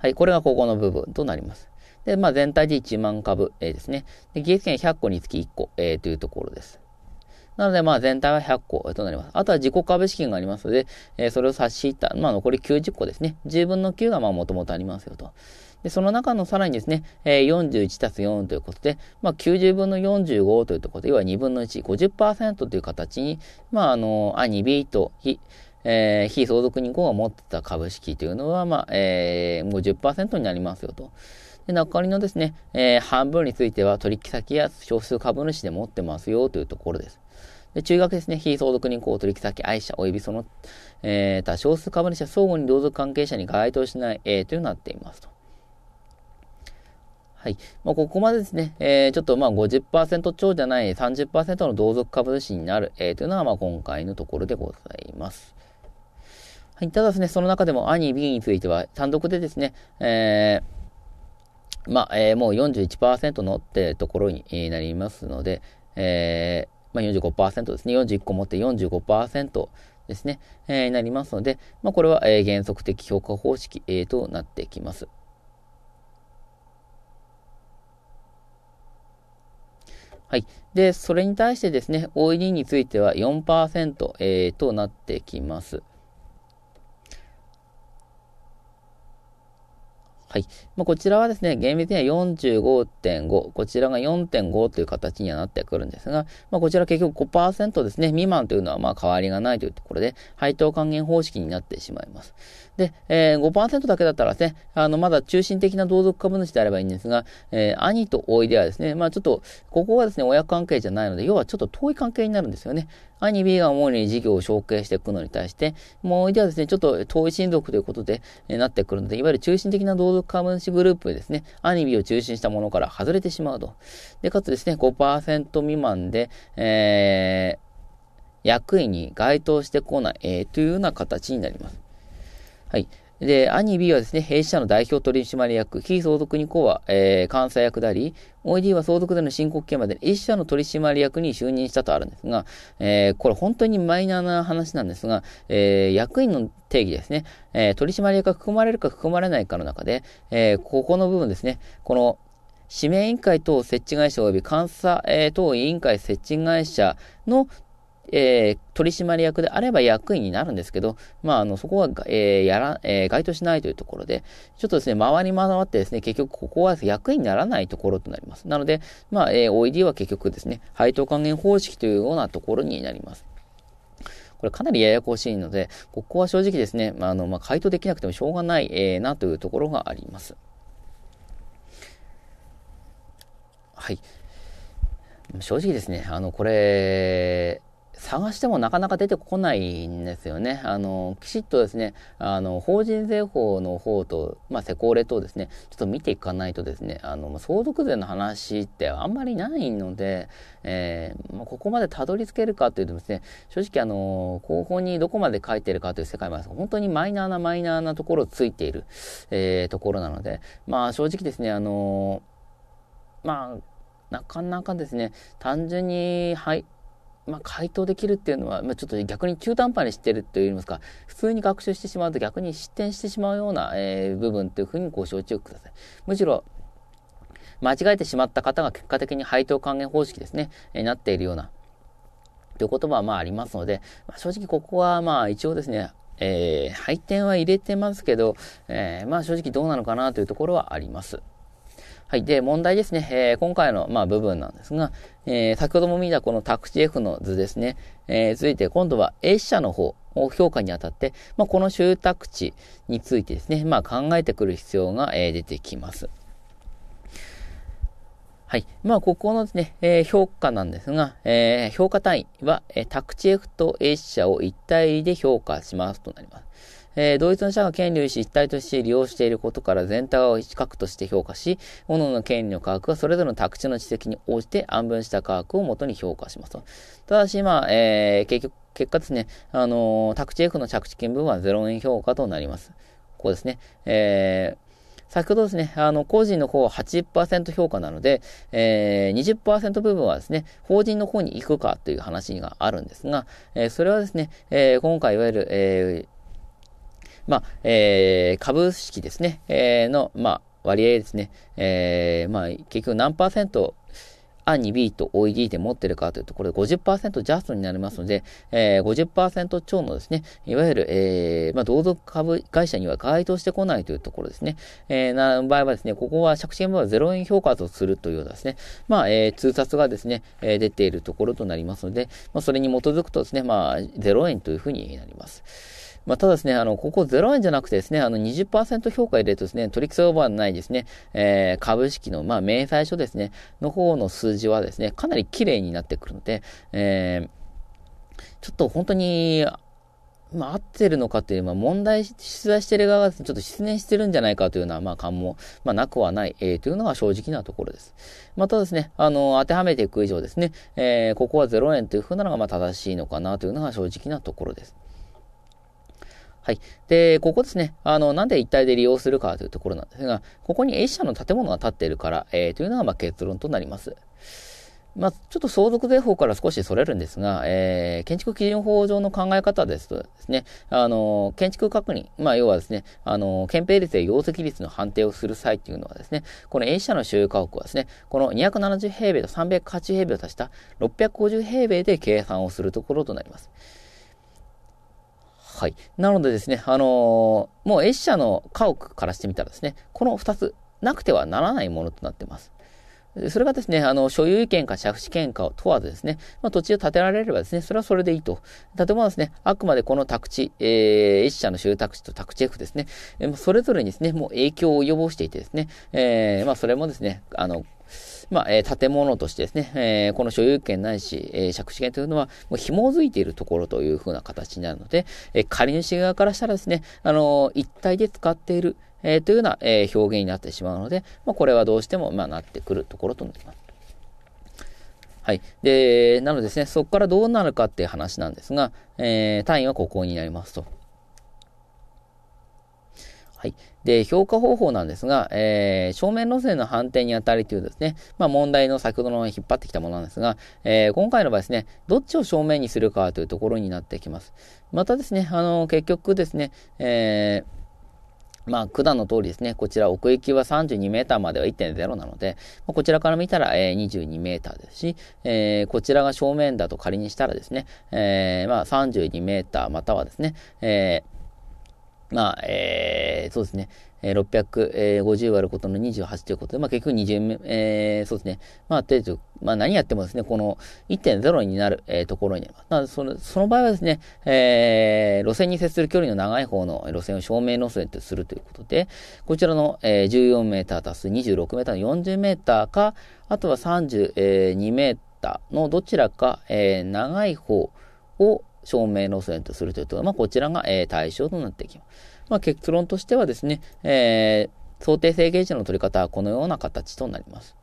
はい、これがここの部分となります。で、まあ、全体で1万株、えー、ですね。で、技術権100個につき1個、えー、というところです。なので、まあ、全体は100個となります。あとは自己株式がありますので、えー、それを差し引いた、まあ、残り90個ですね。10分の9が、まあ、もともとありますよと。で、その中のさらにですね、えー、41たす4ということで、まあ、90分の45というところで、要は2分の1、50%という形に、まあ、あの、あ、ニビと非、えー、非相続人口が持ってた株式というのは、まあ、えー、50%になりますよと。で、残りのですね、えー、半分については取引先や少数株主で持ってますよというところです。で、中学ですね、非相続人口取引先愛者及びその、えー、他少数株主は相互に同族関係者に該当しない、えー、というなっていますと。はい。まあ、ここまでですね、えー、ちょっとまあ50%超じゃない30%の同族株主になる、えー、というのはまあ今回のところでございます。はい、ただですね、その中でも兄 B については単独でですね、えー、まあ、えー、もう41%のってところになりますので、えー、まあ、45%ですね、41個持って45%ですね、えー、なりますので、まあ、これは、えー、原則的評価方式、えー、となってきます。はい。で、それに対してですね、OED については4%、えー、となってきます。はい。まあ、こちらはですね、厳密には45.5、こちらが4.5という形にはなってくるんですが、まあ、こちら結局5%ですね、未満というのはま変わりがないというところで、配当還元方式になってしまいます。で、えー、5%だけだったらですね、あの、まだ中心的な同族株主であればいいんですが、えー、兄とおいではですね、まあ、ちょっと、ここはですね、親関係じゃないので、要はちょっと遠い関係になるんですよね。兄 B が主に事業を承継していくのに対して、もうおいではですね、ちょっと遠い親族ということで、えー、なってくるので、いわゆる中心的な同族株主グループですね、アニビを中心したものから外れてしまうと。で、かつですね、5%未満で、えー、役員に該当してこない、えー、というような形になります。はい。で、兄 B はですね、弊社の代表取締役、非相続2個は、えー、監査役であり、OED は相続税の申告権まで1社の取締役に就任したとあるんですが、えー、これ本当にマイナーな話なんですが、えー、役員の定義ですね、えー、取締役が含まれるか含まれないかの中で、えー、ここの部分ですね、この指名委員会等設置会社及び監査、え等委員会設置会社のえー、取締役であれば役員になるんですけど、まあ、あの、そこは、えー、やら、えー、該当しないというところで、ちょっとですね、回り回ってですね、結局ここは役員にならないところとなります。なので、まあ、えー、OED は結局ですね、配当還元方式というようなところになります。これかなりややこしいので、ここは正直ですね、まあ、あの、まあ、回答できなくてもしょうがない、えー、なというところがあります。はい。正直ですね、あの、これ、探してもなかなか出てこないんですよね。あの、きちっとですね、あの、法人税法の方と、まあ、セコーとですね、ちょっと見ていかないとですね、あの、相続税の話ってあんまりないので、えー、まあ、ここまでたどり着けるかというとですね、正直あの、後方にどこまで書いてるかという世界は本当にマイナーなマイナーなところをついている、えー、ところなので、まあ、正直ですね、あの、まあ、なかなかですね、単純に、はい、まあ、回答できるっていうのは、まあ、ちょっと逆に中途半端にしてるといいますか、普通に学習してしまうと逆に失点してしまうような、えー、部分というふうにご承知をください。むしろ、間違えてしまった方が結果的に配当還元方式ですね、えー、なっているような、という言葉はまあありますので、まあ、正直ここはまあ一応ですね、えー、配点は入れてますけど、えー、まあ正直どうなのかなというところはあります。はい。で、問題ですね。えー、今回の、まあ、部分なんですが、えー、先ほども見たこの宅地 F の図ですね。えー、続いて、今度は A 社の方を評価にあたって、まあ、この集宅地についてですね、まあ、考えてくる必要が、えー、出てきます。はい。まあ、ここのですね、えー、評価なんですが、えー、評価単位は、えー、宅地 F と A 社を一体で評価しますとなります。えー、同一の社が権利を一体として利用していることから全体を一核として評価し、各々の権利の価格はそれぞれの宅地の知的に応じて安分した価格をもとに評価しますと。ただし、まあ、えー、結局、結果ですね、あのー、宅地 F の着地金分は0円評価となります。ここですね。えー、先ほどですね、あの、個人の方は80%評価なので、えー、20%部分はですね、法人の方に行くかという話があるんですが、えー、それはですね、えー、今回いわゆる、えーまあ、えー、株式ですね、えー、の、まあ、割合ですね、えー、まあ、結局何パーセント、アに B と OED で持ってるかというと、これ50%ジャストになりますので、えー、50%超のですね、いわゆる、えー、まあ、同族株会社には該当してこないというところですね。えー、な場合はですね、ここは借金分は0円評価とするというようなですね、まあ、えー、通達がですね、えー、出ているところとなりますので、まあ、それに基づくとですね、まあ、0円というふうになります。まあ、ただですね、あの、ここ0円じゃなくてですね、あの20%評価入れるとですね、取引相場のないですね、えー、株式の、まあ、明細書ですね、の方の数字はですね、かなり綺麗になってくるので、えー、ちょっと本当に、まあ、合ってるのかという、まあ、問題、出題してる側がちょっと失念してるんじゃないかというのは、まあ、感も、まあ、なくはない、えー、というのが正直なところです。またですね、あの、当てはめていく以上ですね、えー、ここは0円というふうなのが、まあ、正しいのかなというのが正直なところです。はい。で、ここですね。あの、なんで一体で利用するかというところなんですが、ここに A 社の建物が建っているから、えー、というのがま結論となります。まあ、ちょっと相続税法から少しそれるんですが、えー、建築基準法上の考え方ですとですね、あの、建築確認、まあ、要はですね、あの、憲兵率や容積率の判定をする際というのはですね、この A 社の所有家屋はですね、この270平米と380平米を足した650平米で計算をするところとなります。はい。なのでですね、あのー、もう S 社の家屋からしてみたらですね、この2つなくてはならないものとなってます。それがですね、あの、所有権か借地権かを問わずですね、まあ、土地を建てられればですね、それはそれでいいと。建物はですね、あくまでこの宅地、えー、一社の集宅地と宅地 F ですね、えー、それぞれにですね、もう影響を及ぼしていてですね、えー、まあ、それもですね、あの、まあ、えー、建物としてですね、えー、この所有権ないし、えー、借地権というのは、もう紐づいているところというふうな形になるので、えー、借り主側からしたらですね、あの一体で使っている、えー、というような、えー、表現になってしまうので、まあ、これはどうしても、まあ、なってくるところとなります。はい。で、なのでですね、そこからどうなるかっていう話なんですが、えー、単位はここになりますと。はい。で、評価方法なんですが、えー、正面路線の判定にあたりというですね、まあ問題の先ほどの引っ張ってきたものなんですが、えー、今回の場合ですね、どっちを正面にするかというところになってきます。またですね、あの、結局ですね、えーまあ、管段の通りですね、こちら奥行きは32メーターまでは1.0なので、まあ、こちらから見たら、えー、22メーターですし、えー、こちらが正面だと仮にしたらですね、えー、まあ、32メーターまたはですね、えまあ、えー、そうですね。え650割ることの28ということで、まあ、結局20えー、そうですね。まあ、とまあ、何やってもですね、この1.0になる、えー、ところになります。まあ、その、その場合はですね、えー、路線に接する距離の長い方の路線を照明路線とするということで、こちらの、えー、14メーター足す26メーターの40メーターか、あとは32メーターのどちらか、えー、長い方を照明路線とするというと、まあ、こちらが、えー、対象となっていきます。まあ、結論としてはですね、えー、想定制限値の取り方はこのような形となります。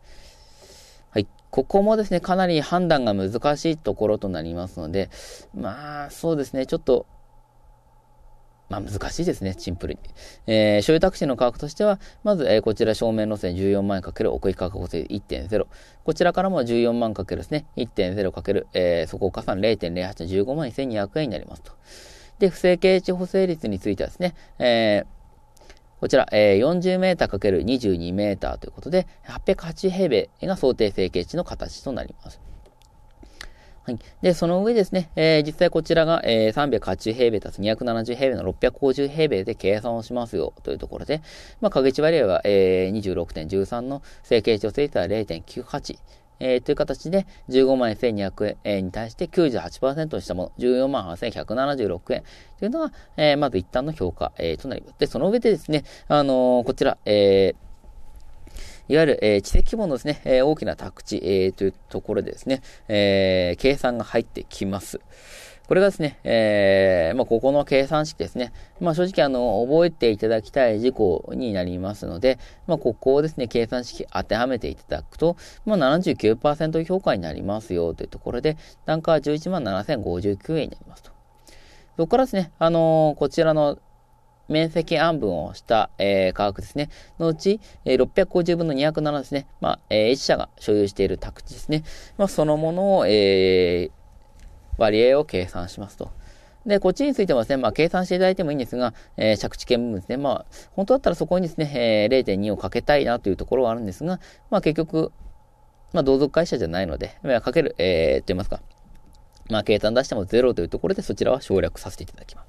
はい。ここもですね、かなり判断が難しいところとなりますので、まあ、そうですね、ちょっと、まあ難しいですね、シンプルに。えー、所有タクシーの価格としては、まず、えー、こちら正面路線14万円かける奥行き価格補正1.0。こちらからも14万かけるですね、1.0かける、えー、そこ加算0.08 15万1200円になりますと。で、不正形地補正率についてはですね、えーこちら、えー、40メーター ×22 メーターということで、8 8平米が想定成形地の形となります。はい。で、その上ですね、えー、実際こちらが、えー、380平米たす270平米の650平米で計算をしますよというところで、まあ、影地割合は、えー、26.13の成形値補正率は0.98。えー、という形で、15万1200円に対して98%にしたもの、14万8176円というのが、えー、まず一旦の評価、えー、となります。で、その上でですね、あのこちら、えーいわゆる、えー、知的規模のですね、えー、大きな宅地、えー、というところでですね、えー、計算が入ってきます。これがですね、えー、まあ、ここの計算式ですね。まあ、正直、あの、覚えていただきたい事項になりますので、まあ、ここをですね、計算式当てはめていただくと、まあ79、評価になりますよというところで、単価は11万7059円になりますと。そこからですね、あのー、こちらの面積暗分をした、えー、価格ですね。のうち、えー、650分の207ですね。まあ、えー、1社が所有している宅地ですね。まあ、そのものを、えー、割合を計算しますと。で、こっちについてもですね、まあ、計算していただいてもいいんですが、えー、借地部分ですね。まあ、本当だったらそこにですね、えー、0.2をかけたいなというところはあるんですが、まあ、結局、まあ、同族会社じゃないので、まあ、かける、えー、と言いますか、まあ、計算出しても0というところで、そちらは省略させていただきます。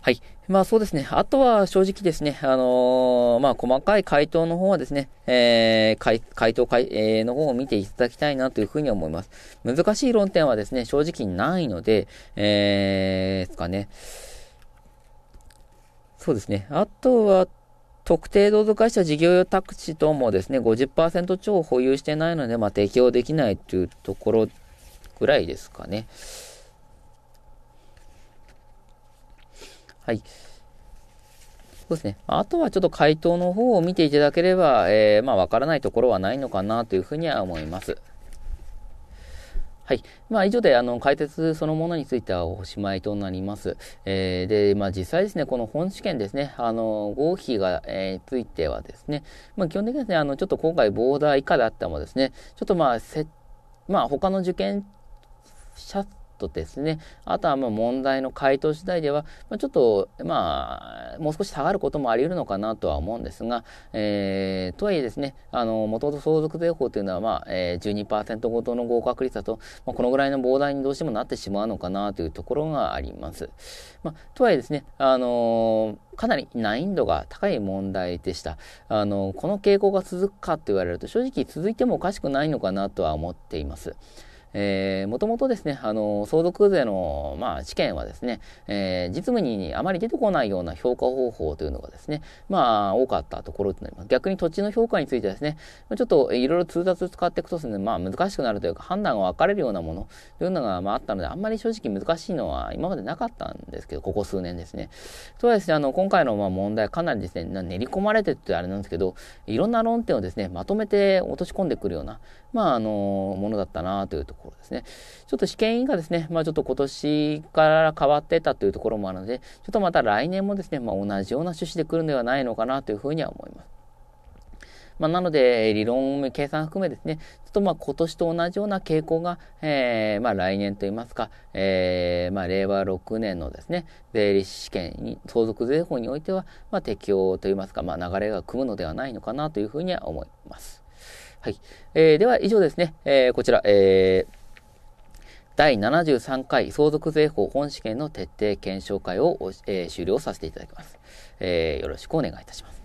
はい。まあそうですね。あとは正直ですね、あのー、まあ細かい回答の方はですね、えー、回回答回、えー、の方を見ていただきたいなというふうに思います。難しい論点はですね、正直ないので、えー、ですかね。そうですね。あとは、特定同族会社事業用宅地等もですね、50%超保有してないので、まあ、適用できないというところぐらいですかね。はい。そうですね。あとはちょっと回答の方を見ていただければ、えー、まあ、わからないところはないのかなというふうには思います。はい。まあ、以上で、あの、解説そのものについてはおしまいとなります。えー、で、まあ、実際ですね、この本試験ですね、あの、合否が、えー、ついてはですね、まあ、基本的にですね、あの、ちょっと今回ボーダー以下だったもですね、ちょっとまあ、せ、まあ、他の受験者とですね、あとはまあ問題の回答次第では、ちょっと、まあ、もう少し下がることもあり得るのかなとは思うんですが、えー、とはいえですね、あの、もともと相続税法というのは、まあ、ー、12%ごとの合格率だと、まあ、このぐらいの膨大にどうしてもなってしまうのかなというところがあります。まあ、とはいえですね、あのーかなり難易度が高い問題でした。あの、この傾向が続くかと言われると、正直続いてもおかしくないのかなとは思っています。えー、もともとですね、あの、相続税の、まあ、試験はですね、えー、実務にあまり出てこないような評価方法というのがですね、まあ、多かったところとなります。逆に土地の評価についてですね、ちょっといろいろ通達使っていくとですね、まあ、難しくなるというか、判断が分かれるようなものというのが、まあ、あったので、あんまり正直難しいのは今までなかったんですけど、ここ数年ですね。とはですね、あの、今回のまあ問題、かなりですね、練り込まれてってあれなんですけど、いろんな論点をですね、まとめて落とし込んでくるような、まあ、あの、ものだったなというところころですね。ちょっと試験委員がですね、まあちょっと今年から変わってたというところもあるので、ちょっとまた来年もですね、まあ同じような趣旨で来るんではないのかなというふうには思います。まあ、なので、理論、計算含めですね、ちょっとまあ今年と同じような傾向が、えー、まあ来年といいますか、えー、まあ令和6年のですね、税理士試験に、相続税法においては、ま適用といいますか、まあ流れが組むのではないのかなというふうには思います。はい。えー、では以上ですね。えー、こちら、えー、第73回相続税法本試験の徹底検証会を、えー、終了させていただきます、えー、よろしくお願いいたします。